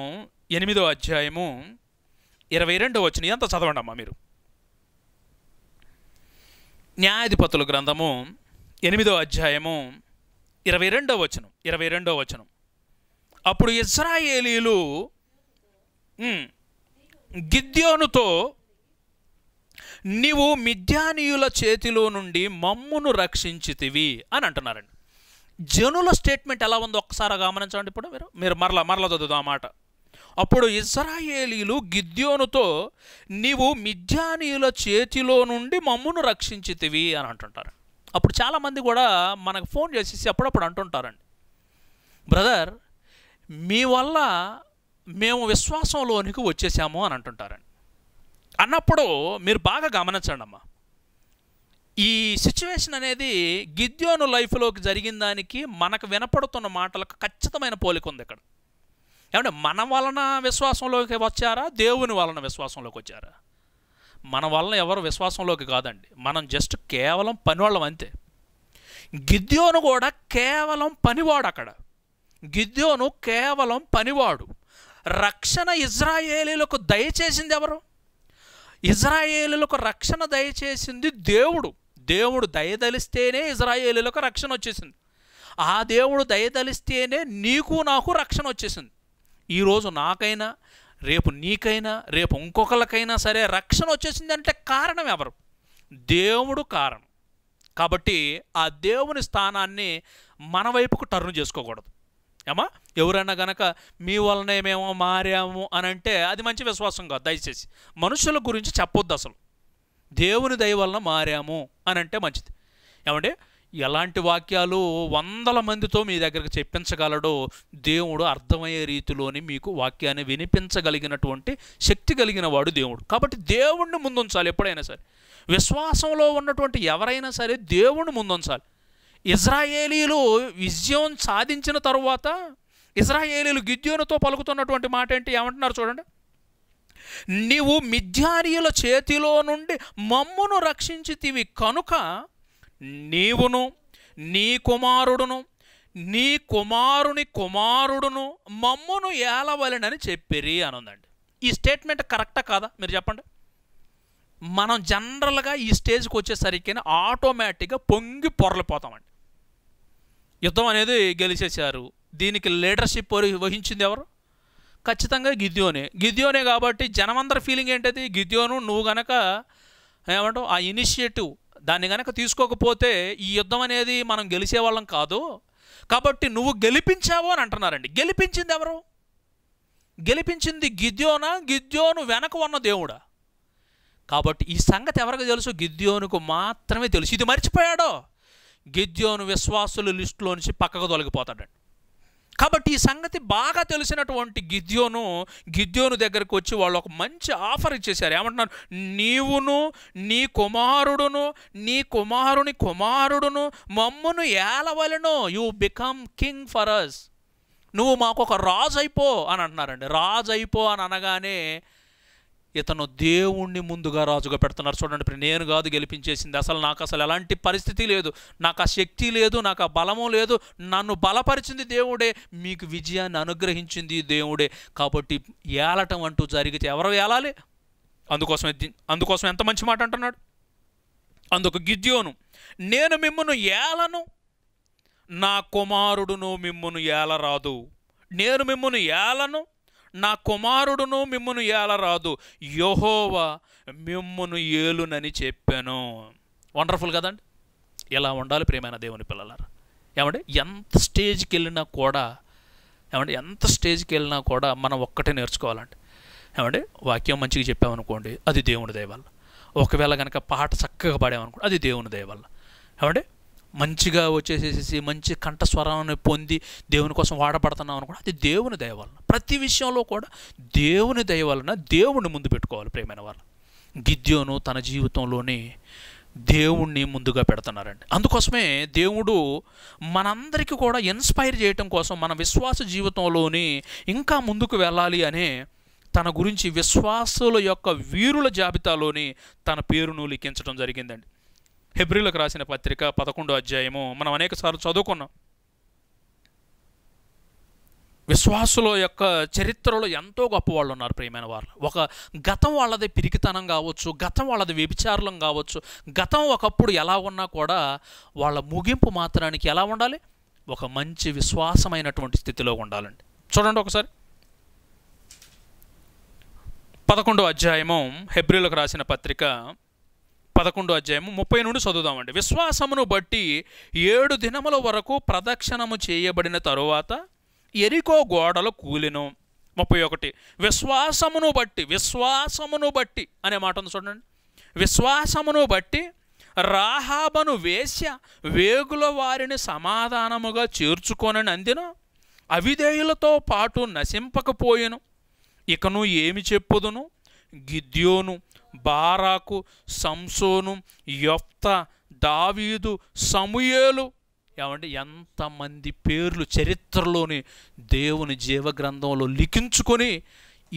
ఎనిమిదో అధ్యాయము ఇరవై రెండో వచ్చిన ఎంత చదవండి అమ్మా మీరు న్యాయాధిపతుల గ్రంథము ఎనిమిదో అధ్యాయము ఇరవై రెండో వచనం ఇరవై రెండో వచనం అప్పుడు ఇజ్రాయేలీలు గిద్యోనుతో నీవు మిద్యానీయుల చేతిలో నుండి మమ్మును రక్షించితివి అని అంటున్నారండి జనుల స్టేట్మెంట్ ఎలా ఉందో ఒక్కసారి గమనించండి ఇప్పుడు మీరు మీరు మరలా మరలా చదువుదాం అన్నమాట అప్పుడు ఇజ్రాయేలీలు గిద్యోనుతో నీవు మిథ్యానీయుల చేతిలో నుండి మమ్మును రక్షించితివి అని అంటుంటారు అప్పుడు చాలామంది కూడా మనకు ఫోన్ చేసేసి అప్పుడప్పుడు అంటుంటారండి బ్రదర్ మీ వల్ల మేము విశ్వాసంలోనికి వచ్చేసాము అని అంటుంటారండి అన్నప్పుడు మీరు బాగా గమనించండి అమ్మా ఈ సిచ్యువేషన్ అనేది గిద్యోను లైఫ్లోకి జరిగిన దానికి మనకు వినపడుతున్న మాటలకు ఖచ్చితమైన పోలిక ఉంది ఇక్కడ ఏమంటే మన వలన విశ్వాసంలోకి వచ్చారా దేవుని వలన విశ్వాసంలోకి వచ్చారా మన వలన ఎవరు విశ్వాసంలోకి కాదండి మనం జస్ట్ కేవలం పనివాళ్ళం అంతే గిద్యోను కూడా కేవలం పనివాడు అక్కడ గిద్యోను కేవలం పనివాడు రక్షణ ఇజ్రాయేలీలకు దయచేసింది ఎవరు ఇజ్రాయేలీలకు రక్షణ దయచేసింది దేవుడు దేవుడు దయదలిస్తేనే ఇజ్రాయేలీలకు రక్షణ వచ్చేసింది ఆ దేవుడు దయదలిస్తేనే నీకు నాకు రక్షణ వచ్చేసింది ఈరోజు నాకైనా రేపు నీకైనా రేపు ఇంకొకరికైనా సరే రక్షణ వచ్చేసిందంటే కారణం ఎవరు దేవుడు కారణం కాబట్టి ఆ దేవుని స్థానాన్ని మన వైపుకు టర్న్ చేసుకోకూడదు ఏమా ఎవరైనా గనక మీ వలనే మేము మారాము అని అంటే అది మంచి విశ్వాసం కాదు దయచేసి మనుషుల గురించి చెప్పొద్దు అసలు దేవుని దయ వలన మారాము అని అంటే మంచిది ఏమంటే ఎలాంటి వాక్యాలు వందల మందితో మీ దగ్గరకు చెప్పించగలడో దేవుడు అర్థమయ్యే రీతిలోని మీకు వాక్యాన్ని వినిపించగలిగినటువంటి శక్తి కలిగిన వాడు దేవుడు కాబట్టి దేవుణ్ణి ముందుంచాలి ఎప్పుడైనా సరే విశ్వాసంలో ఉన్నటువంటి ఎవరైనా సరే దేవుణ్ణి ముందుంచాలి ఇజ్రాయేలీలు విజయం సాధించిన తరువాత ఇజ్రాయేలీలు గిద్యోనుతో పలుకుతున్నటువంటి మాట ఏంటి ఏమంటున్నారు చూడండి నీవు మిథ్యానీయుల చేతిలో నుండి మమ్మును రక్షించితివి కనుక నీవును నీ కుమారుడును నీ కుమారుని కుమారుడును మమ్మును ఏలవలనని చెప్పిరి అని ఉందండి ఈ స్టేట్మెంట్ కరెక్టా కాదా మీరు చెప్పండి మనం జనరల్గా ఈ స్టేజ్కి వచ్చేసరికి ఆటోమేటిక్గా పొంగి పొరలిపోతామండి యుద్ధం అనేది గెలిచేశారు దీనికి లీడర్షిప్ వహించింది ఎవరు ఖచ్చితంగా గిద్యోనే గిద్యోనే కాబట్టి జనమందరి ఫీలింగ్ ఏంటది గిద్యోను నువ్వు గనక ఏమంటావు ఆ ఇనిషియేటివ్ దాన్ని కనుక తీసుకోకపోతే ఈ యుద్ధం అనేది మనం గెలిచేవాళ్ళం కాదు కాబట్టి నువ్వు గెలిపించావు అని అంటున్నారండి గెలిపించింది ఎవరు గెలిపించింది గిద్యోనా గిద్యోను వెనక ఉన్న దేవుడా కాబట్టి ఈ సంగతి ఎవరికి తెలుసు గిద్యోనుకు మాత్రమే తెలుసు ఇది మర్చిపోయాడో గిద్యోను విశ్వాసుల లిస్టులో నుంచి పక్కకు తొలగిపోతాడండి కాబట్టి ఈ సంగతి బాగా తెలిసినటువంటి గిద్యోను గిద్యోను దగ్గరకు వచ్చి వాళ్ళు ఒక మంచి ఆఫర్ ఇచ్చేశారు ఏమంటున్నారు నీవును నీ కుమారుడును నీ కుమారుని కుమారుడును మమ్మును ఏలవలను you become king for us నువ్వు మాకు ఒక రాజు అయిపో అని అంటున్నారండి రాజు అయిపో అని అనగానే ఇతను దేవుణ్ణి ముందుగా రాజుగా పెడుతున్నారు చూడండి ఇప్పుడు నేను కాదు గెలిపించేసింది అసలు నాకు అసలు ఎలాంటి పరిస్థితి లేదు నాకు ఆ శక్తి లేదు నాకు ఆ బలము లేదు నన్ను బలపరిచింది దేవుడే మీకు విజయాన్ని అనుగ్రహించింది దేవుడే కాబట్టి ఏలటం అంటూ జరిగితే ఎవరు ఏలాలి అందుకోసం అందుకోసం ఎంత మంచి మాట అంటున్నాడు అందుకు గిద్యోను నేను మిమ్మను ఏలను నా కుమారుడును మిమ్మును ఏలరాదు నేను మిమ్మను ఏలను నా కుమారుడును మిమ్మును ఏలరాదు యహోవా మిమ్మును ఏలునని చెప్పాను వండర్ఫుల్ కదండి ఎలా ఉండాలి ప్రేమైన దేవుని పిల్లలారా ఏమంటే ఎంత స్టేజ్కి వెళ్ళినా కూడా ఏమంటే ఎంత స్టేజ్కి వెళ్ళినా కూడా మనం ఒక్కటే నేర్చుకోవాలండి ఏమంటే వాక్యం మంచిగా చెప్పామనుకోండి అది దేవుని దయవల్ల ఒకవేళ కనుక పాట చక్కగా పాడామనుకోండి అది దేవుని దయవల్ల ఏమంటే మంచిగా వచ్చేసేసి మంచి కంఠస్వరాన్ని పొంది దేవుని కోసం వాడబడుతున్నాం కూడా అది దేవుని దయ వలన ప్రతి విషయంలో కూడా దేవుని దయ వలన దేవుణ్ణి ముందు పెట్టుకోవాలి ప్రేమైన వాళ్ళు గిద్యోను తన జీవితంలోనే దేవుణ్ణి ముందుగా పెడుతున్నారండి అందుకోసమే దేవుడు మనందరికీ కూడా ఇన్స్పైర్ చేయటం కోసం మన విశ్వాస జీవితంలోని ఇంకా ముందుకు వెళ్ళాలి అనే తన గురించి విశ్వాసుల యొక్క వీరుల జాబితాలోని తన పేరును లిఖించడం జరిగిందండి హెబ్రిలకు రాసిన పత్రిక పదకొండో అధ్యాయము మనం అనేకసార్లు చదువుకున్నాం విశ్వాసుల యొక్క చరిత్రలో ఎంతో గొప్ప వాళ్ళు ఉన్నారు ప్రియమైన వాళ్ళు ఒక గతం వాళ్ళది పిరికితనం కావచ్చు గతం వాళ్ళది వ్యభిచారం కావచ్చు గతం ఒకప్పుడు ఎలా ఉన్నా కూడా వాళ్ళ ముగింపు మాత్రానికి ఎలా ఉండాలి ఒక మంచి విశ్వాసమైనటువంటి స్థితిలో ఉండాలండి చూడండి ఒకసారి పదకొండో అధ్యాయము హెబ్రిలకు రాసిన పత్రిక పదకొండు అధ్యాయము ముప్పై నుండి చదువుదామండి విశ్వాసమును బట్టి ఏడు దినముల వరకు ప్రదక్షిణము చేయబడిన తరువాత ఎరికో గోడలు కూలిను ముప్పై ఒకటి విశ్వాసమును బట్టి విశ్వాసమును బట్టి అనే మాట ఉంది చూడండి విశ్వాసమును బట్టి రాహాబను వేశ్య వేగుల వారిని సమాధానముగా చేర్చుకొనని అందిన అవిధేయులతో పాటు నశింపకపోయెను ఇకను ఏమి చెప్పుదును గిద్యోను బారాకు సంసోను యొప్త దావీదు సమూయేలు ఏమంటే ఎంతమంది పేర్లు చరిత్రలోని దేవుని జీవగ్రంథంలో లిఖించుకొని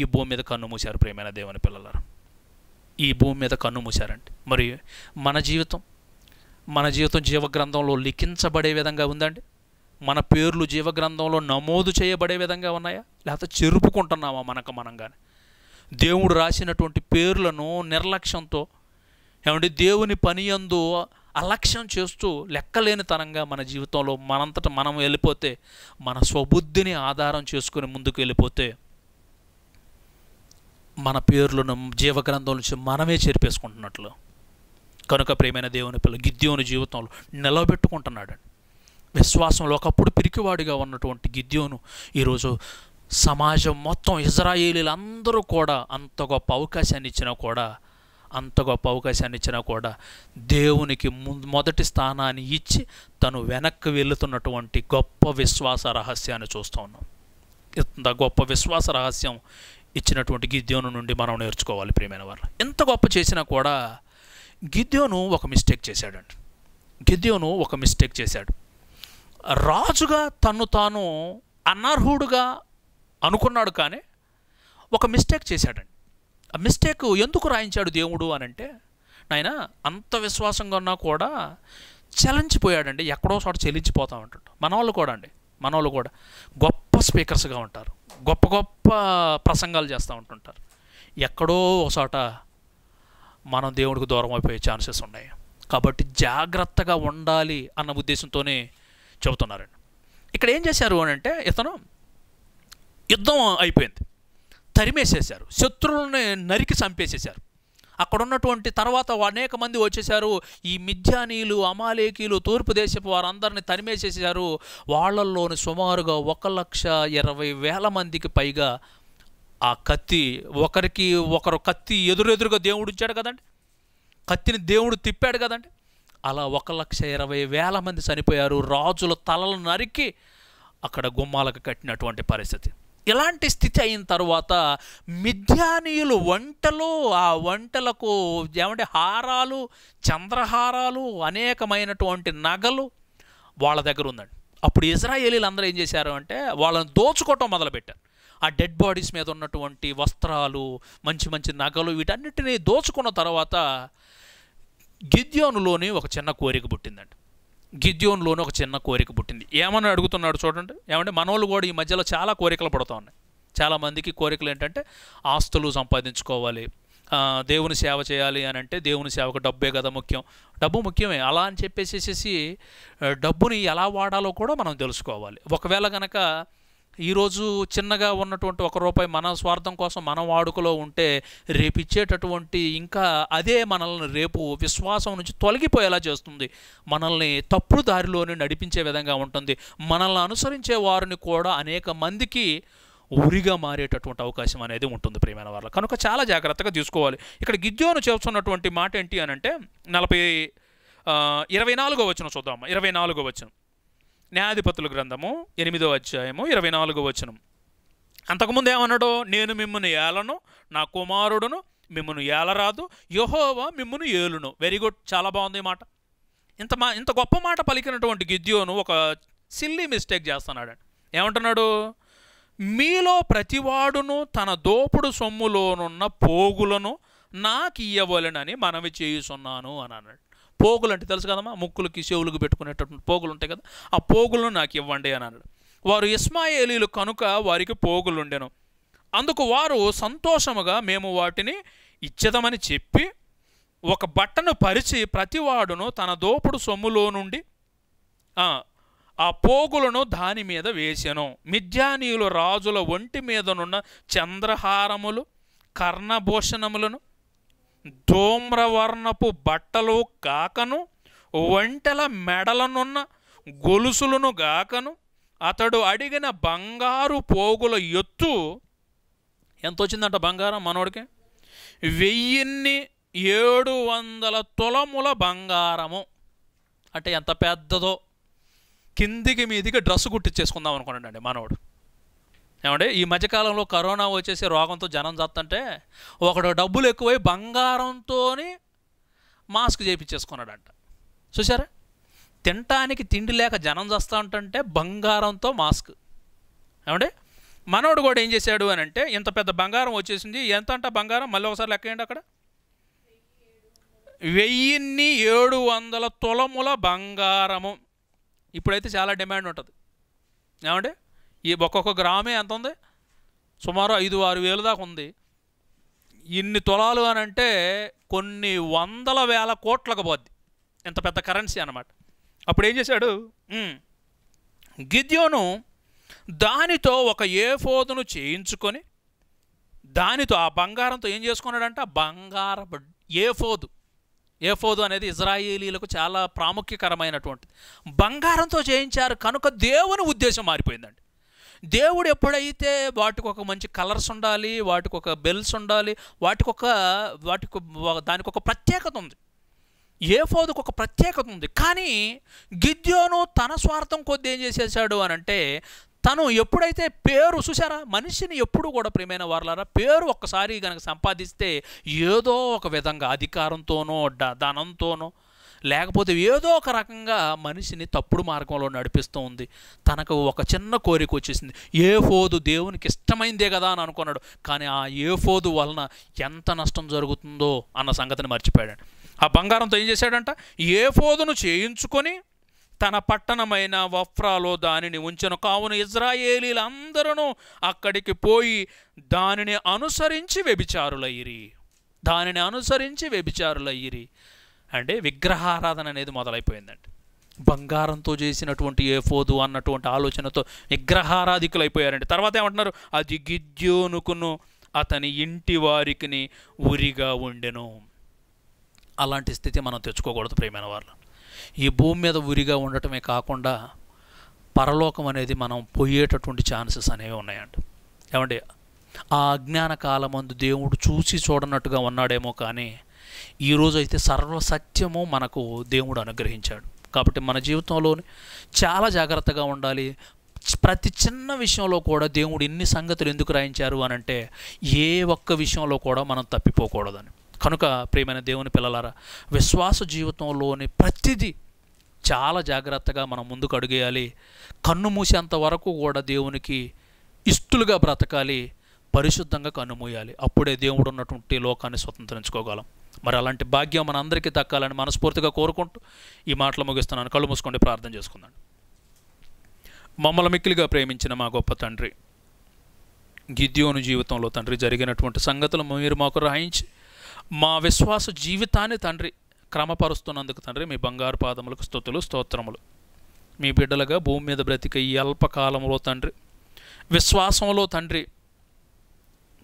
ఈ భూమి మీద మూశారు ప్రేమైన దేవుని పిల్లలారు ఈ భూమి మీద మూశారండి మరి మన జీవితం మన జీవితం జీవగ్రంథంలో లిఖించబడే విధంగా ఉందండి మన పేర్లు జీవగ్రంథంలో నమోదు చేయబడే విధంగా ఉన్నాయా లేకపోతే చెరుపుకుంటున్నామా మనకు మనం కానీ దేవుడు రాసినటువంటి పేర్లను నిర్లక్ష్యంతో ఏమంటే దేవుని పని యందు అలక్ష్యం చేస్తూ లెక్కలేనితనంగా మన జీవితంలో మనంతట మనం వెళ్ళిపోతే మన స్వబుద్ధిని ఆధారం చేసుకుని ముందుకు వెళ్ళిపోతే మన పేర్లను జీవగ్రంథం నుంచి మనమే చేర్పేసుకుంటున్నట్లు కనుక ప్రేమైన దేవుని పిల్ల గిద్యోని జీవితంలో నిలబెట్టుకుంటున్నాడు విశ్వాసంలో ఒకప్పుడు పిరికివాడిగా ఉన్నటువంటి గిద్యోను ఈరోజు సమాజం మొత్తం ఇజ్రాయేలీలు అందరూ కూడా అంత గొప్ప అవకాశాన్ని ఇచ్చినా కూడా అంత గొప్ప అవకాశాన్ని ఇచ్చినా కూడా దేవునికి మొదటి స్థానాన్ని ఇచ్చి తను వెనక్కి వెళుతున్నటువంటి గొప్ప విశ్వాస రహస్యాన్ని చూస్తూ ఉన్నాం ఇంత గొప్ప విశ్వాస రహస్యం ఇచ్చినటువంటి గిద్యోను నుండి మనం నేర్చుకోవాలి ప్రియమైన వారు ఎంత గొప్ప చేసినా కూడా గిద్యోను ఒక మిస్టేక్ చేశాడండి గిద్యోను ఒక మిస్టేక్ చేశాడు రాజుగా తను తాను అనర్హుడుగా అనుకున్నాడు కానీ ఒక మిస్టేక్ చేశాడండి ఆ మిస్టేక్ ఎందుకు రాయించాడు దేవుడు అని అంటే నాయన అంత విశ్వాసంగా ఉన్నా కూడా చలించిపోయాడండి ఎక్కడో చోట చెలించిపోతా ఉంటాడు మన వాళ్ళు కూడా అండి మన వాళ్ళు కూడా గొప్ప స్పీకర్స్గా ఉంటారు గొప్ప గొప్ప ప్రసంగాలు చేస్తూ ఉంటుంటారు ఎక్కడో ఒక చోట మనం దేవుడికి దూరం అయిపోయే ఛాన్సెస్ ఉన్నాయి కాబట్టి జాగ్రత్తగా ఉండాలి అన్న ఉద్దేశంతోనే చెబుతున్నారండి ఇక్కడ ఏం చేశారు అని అంటే ఇతను యుద్ధం అయిపోయింది తరిమేసేశారు శత్రువులని నరికి చంపేసేశారు అక్కడ ఉన్నటువంటి తర్వాత అనేక మంది వచ్చేసారు ఈ మిజ్జానీయులు అమాలేకీలు తూర్పు దేశపు వారందరిని తరిమేసేసారు వాళ్ళల్లోని సుమారుగా ఒక లక్ష ఇరవై వేల మందికి పైగా ఆ కత్తి ఒకరికి ఒకరు కత్తి ఎదురెదురుగా దేవుడు ఇచ్చాడు కదండి కత్తిని దేవుడు తిప్పాడు కదండి అలా ఒక లక్ష ఇరవై వేల మంది చనిపోయారు రాజుల తలలు నరికి అక్కడ గుమ్మాలకు కట్టినటువంటి పరిస్థితి ఇలాంటి స్థితి అయిన తర్వాత మిథ్యానీయులు వంటలు ఆ వంటలకు ఏమంటే హారాలు చంద్రహారాలు అనేకమైనటువంటి నగలు వాళ్ళ దగ్గర ఉందండి అప్పుడు ఇజ్రాయేలీలు అందరూ ఏం చేశారు అంటే వాళ్ళని దోచుకోవటం మొదలుపెట్టారు ఆ డెడ్ బాడీస్ మీద ఉన్నటువంటి వస్త్రాలు మంచి మంచి నగలు వీటన్నిటిని దోచుకున్న తర్వాత గిద్యోనులోని ఒక చిన్న కోరిక పుట్టిందండి గిద్యోన్లోనే ఒక చిన్న కోరిక పుట్టింది ఏమని అడుగుతున్నాడు చూడండి ఏమంటే మనోళ్ళు కూడా ఈ మధ్యలో చాలా కోరికలు పడుతూ ఉన్నాయి చాలామందికి కోరికలు ఏంటంటే ఆస్తులు సంపాదించుకోవాలి దేవుని సేవ చేయాలి అని అంటే దేవుని సేవకు డబ్బే కదా ముఖ్యం డబ్బు ముఖ్యమే అలా అని చెప్పేసేసి డబ్బుని ఎలా వాడాలో కూడా మనం తెలుసుకోవాలి ఒకవేళ కనుక ఈరోజు చిన్నగా ఉన్నటువంటి ఒక రూపాయి మన స్వార్థం కోసం మన వాడుకలో ఉంటే రేపు ఇచ్చేటటువంటి ఇంకా అదే మనల్ని రేపు విశ్వాసం నుంచి తొలగిపోయేలా చేస్తుంది మనల్ని తప్పుడు దారిలోనే నడిపించే విధంగా ఉంటుంది మనల్ని అనుసరించే వారిని కూడా అనేక మందికి ఉరిగా మారేటటువంటి అవకాశం అనేది ఉంటుంది ప్రియమైన వాళ్ళ కనుక చాలా జాగ్రత్తగా తీసుకోవాలి ఇక్కడ గిజ్జోను చేస్తున్నటువంటి మాట ఏంటి అని అంటే నలభై ఇరవై నాలుగో వచ్చిన చూద్దాం ఇరవై నాలుగో వచ్చిన న్యాయాధిపతుల గ్రంథము ఎనిమిదో అధ్యాయము ఇరవై నాలుగో వచనం అంతకుముందు ఏమన్నాడో నేను మిమ్మల్ని ఏలను నా కుమారుడును మిమ్మను ఏలరాదు యహోవా మిమ్మను ఏలును వెరీ గుడ్ చాలా బాగుంది మాట ఇంత మా ఇంత గొప్ప మాట పలికినటువంటి గిద్యోను ఒక సిల్లీ మిస్టేక్ చేస్తున్నాడండి ఏమంటున్నాడు మీలో ప్రతివాడును తన దోపుడు సొమ్ములోనున్న పోగులను నాకు ఇయ్యవలనని మనవి చేయుస్తున్నాను అని అన్నాడు పోగులు అంటే తెలుసు కదమ్మా ముక్కులకి చెవులకు పెట్టుకునేటటువంటి పోగులు ఉంటాయి కదా ఆ పోగులను నాకు ఇవ్వండి అని అన్నాడు వారు ఇస్మాయేలీలు కనుక వారికి పోగులు ఉండెను అందుకు వారు సంతోషముగా మేము వాటిని ఇచ్చదమని చెప్పి ఒక బట్టను పరిచి ప్రతివాడును తన దోపుడు సొమ్ములో నుండి ఆ పోగులను దాని మీద వేసెను మిద్యానీయులు రాజుల ఒంటి మీదనున్న చంద్రహారములు కర్ణభూషణములను ధూమ్రవర్ణపు బట్టలు కాకను ఒంటెల మెడలనున్న గొలుసులను గాకను అతడు అడిగిన బంగారు పోగుల ఎత్తు ఎంత వచ్చిందంట బంగారం మనోడికి వెయ్యిన్ని ఏడు వందల తులముల బంగారము అంటే ఎంత పెద్దదో కిందికి మీదికి డ్రెస్ కుట్టించేసుకుందాం అనుకున్నాడండి మనోడు ఏమంటే ఈ మధ్యకాలంలో కరోనా వచ్చేసి రోగంతో జనం చత్తంటే ఒకడు డబ్బులు ఎక్కువై బంగారంతో మాస్క్ చేయించేసుకున్నాడంట చూసారా తినటానికి తిండి లేక జనం చస్తా ఉంటుంటే బంగారంతో మాస్క్ ఏమంటే మనోడు కూడా ఏం చేశాడు అని అంటే ఇంత పెద్ద బంగారం వచ్చేసింది ఎంత అంట బంగారం మళ్ళీ ఒకసారి లెక్కేయండి అక్కడ వెయ్యిన్ని ఏడు వందల తులముల బంగారము ఇప్పుడైతే చాలా డిమాండ్ ఉంటుంది ఏమంటే ఈ ఒక్కొక్క గ్రామే ఎంత ఉంది సుమారు ఐదు ఆరు వేలు దాకా ఉంది ఇన్ని తులాలు అని అంటే కొన్ని వందల వేల కోట్లకు పోద్ది ఇంత పెద్ద కరెన్సీ అనమాట అప్పుడు ఏం చేశాడు గిద్యోను దానితో ఒక ఏ ఫోదును చేయించుకొని దానితో ఆ బంగారంతో ఏం చేసుకున్నాడంటే బంగార ఏ ఫోదు ఏ ఫోదు అనేది ఇజ్రాయేలీలకు చాలా ప్రాముఖ్యకరమైనటువంటిది బంగారంతో చేయించారు కనుక దేవుని ఉద్దేశం మారిపోయిందండి దేవుడు ఎప్పుడైతే వాటికి ఒక మంచి కలర్స్ ఉండాలి వాటికి ఒక బెల్స్ ఉండాలి వాటికి ఒక వాటికి దానికి ఒక ప్రత్యేకత ఉంది ఫోదుకు ఒక ప్రత్యేకత ఉంది కానీ గిద్యోను తన స్వార్థం కొద్ది ఏం చేసేసాడు అని అంటే తను ఎప్పుడైతే పేరు చూసారా మనిషిని ఎప్పుడు కూడా ప్రియమైన వారులారా పేరు ఒక్కసారి కనుక సంపాదిస్తే ఏదో ఒక విధంగా అధికారంతోనో ధనంతోనో లేకపోతే ఏదో ఒక రకంగా మనిషిని తప్పుడు మార్గంలో నడిపిస్తూ ఉంది తనకు ఒక చిన్న కోరిక వచ్చేసింది ఏ ఫోదు దేవునికి ఇష్టమైందే కదా అని అనుకున్నాడు కానీ ఆ ఏ ఫోదు వలన ఎంత నష్టం జరుగుతుందో అన్న సంగతిని మర్చిపోయాడు ఆ బంగారంతో ఏం చేశాడంట ఏ ఫోదును చేయించుకొని తన పట్టణమైన వఫ్రాలో దానిని ఉంచను కావున ఇజ్రాయేలీలందరూ అక్కడికి పోయి దానిని అనుసరించి వ్యభిచారులయ్యిరి దానిని అనుసరించి వ్యభిచారులయ్యిరి అంటే విగ్రహారాధన అనేది మొదలైపోయిందండి బంగారంతో చేసినటువంటి ఏ ఫోదు అన్నటువంటి ఆలోచనతో విగ్రహారాధికులు అయిపోయారండి తర్వాత ఏమంటున్నారు అది గిజ్జోనుకును అతని ఇంటి వారికి ఉరిగా ఉండెను అలాంటి స్థితి మనం తెచ్చుకోకూడదు ప్రేమైన వాళ్ళు ఈ భూమి మీద ఉరిగా ఉండటమే కాకుండా పరలోకం అనేది మనం పోయేటటువంటి ఛాన్సెస్ అనేవి ఉన్నాయండి ఏమండి ఆ అజ్ఞాన కాలమందు దేవుడు చూసి చూడనట్టుగా ఉన్నాడేమో కానీ ఈరోజు అయితే సర్వసత్యము మనకు దేవుడు అనుగ్రహించాడు కాబట్టి మన జీవితంలో చాలా జాగ్రత్తగా ఉండాలి ప్రతి చిన్న విషయంలో కూడా దేవుడు ఇన్ని సంగతులు ఎందుకు రాయించారు అని అంటే ఏ ఒక్క విషయంలో కూడా మనం తప్పిపోకూడదని కనుక ప్రియమైన దేవుని పిల్లలారా విశ్వాస జీవితంలోని ప్రతిదీ చాలా జాగ్రత్తగా మనం ముందుకు అడుగేయాలి కన్ను మూసేంత వరకు కూడా దేవునికి ఇస్తులుగా బ్రతకాలి పరిశుద్ధంగా కన్నుమూయాలి అప్పుడే దేవుడు ఉన్నటువంటి లోకాన్ని స్వతంత్రించుకోగలం మరి అలాంటి భాగ్యం మన అందరికీ దక్కాలని మనస్ఫూర్తిగా కోరుకుంటూ ఈ మాటలు ముగిస్తున్నాను కళ్ళు మూసుకొని ప్రార్థన చేసుకుందాం మమ్మల్ని మిక్కిలిగా ప్రేమించిన మా గొప్ప తండ్రి గిద్యోను జీవితంలో తండ్రి జరిగినటువంటి సంగతులు మీరు మాకు రాయించి మా విశ్వాస జీవితాన్ని తండ్రి క్రమపరుస్తున్నందుకు తండ్రి మీ బంగారు పాదములకు స్థుతులు స్తోత్రములు మీ బిడ్డలుగా భూమి మీద బ్రతికే ఈ అల్పకాలంలో తండ్రి విశ్వాసంలో తండ్రి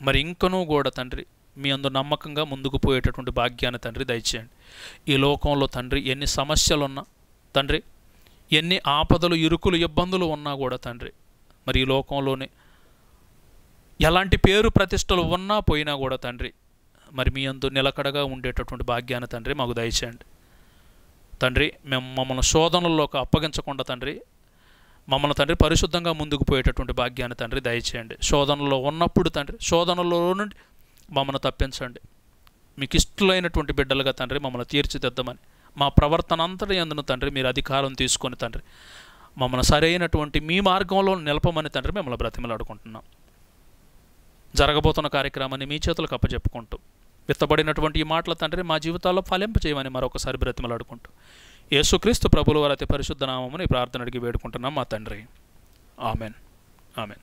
మరి ఇంకనూ కూడా తండ్రి మీ అందు నమ్మకంగా ముందుకు పోయేటటువంటి భాగ్యాన్ని తండ్రి దయచేయండి ఈ లోకంలో తండ్రి ఎన్ని సమస్యలున్నా తండ్రి ఎన్ని ఆపదలు ఇరుకులు ఇబ్బందులు ఉన్నా కూడా తండ్రి మరి ఈ లోకంలోనే ఎలాంటి పేరు ప్రతిష్టలు ఉన్నా పోయినా కూడా తండ్రి మరి మీ అందు నిలకడగా ఉండేటటువంటి భాగ్యాన్ని తండ్రి మాకు దయచేయండి తండ్రి మేము మమ్మల్ని శోధనల్లోకి అప్పగించకుండా తండ్రి మమ్మల్ని తండ్రి పరిశుద్ధంగా ముందుకు పోయేటటువంటి భాగ్యాన్ని తండ్రి దయచేయండి శోధనలో ఉన్నప్పుడు తండ్రి శోధనలో నుండి మమ్మల్ని తప్పించండి మీకు ఇష్టలైనటువంటి బిడ్డలుగా తండ్రి మమ్మల్ని తీర్చిదిద్దామని మా ప్రవర్తన అంతటి అందును తండ్రి మీరు అధికారం తీసుకొని తండ్రి మమ్మల్ని సరైనటువంటి మీ మార్గంలో నిలపమని తండ్రి మిమ్మల్ని బ్రతిమలాడుకుంటున్నాం జరగబోతున్న కార్యక్రమాన్ని మీ చేతులకు అప్పచెప్పుకుంటూ విత్తబడినటువంటి ఈ మాటల తండ్రి మా జీవితాల్లో ఫలింప చేయమని మరొకసారి బ్రతిమలాడుకుంటూ యేసుక్రీస్తు ప్రభుల వారి అతి పరిశుద్ధ నామముని ప్రార్థన అడిగి వేడుకుంటున్నాం మా తండ్రి ఆమెన్ ఆమెన్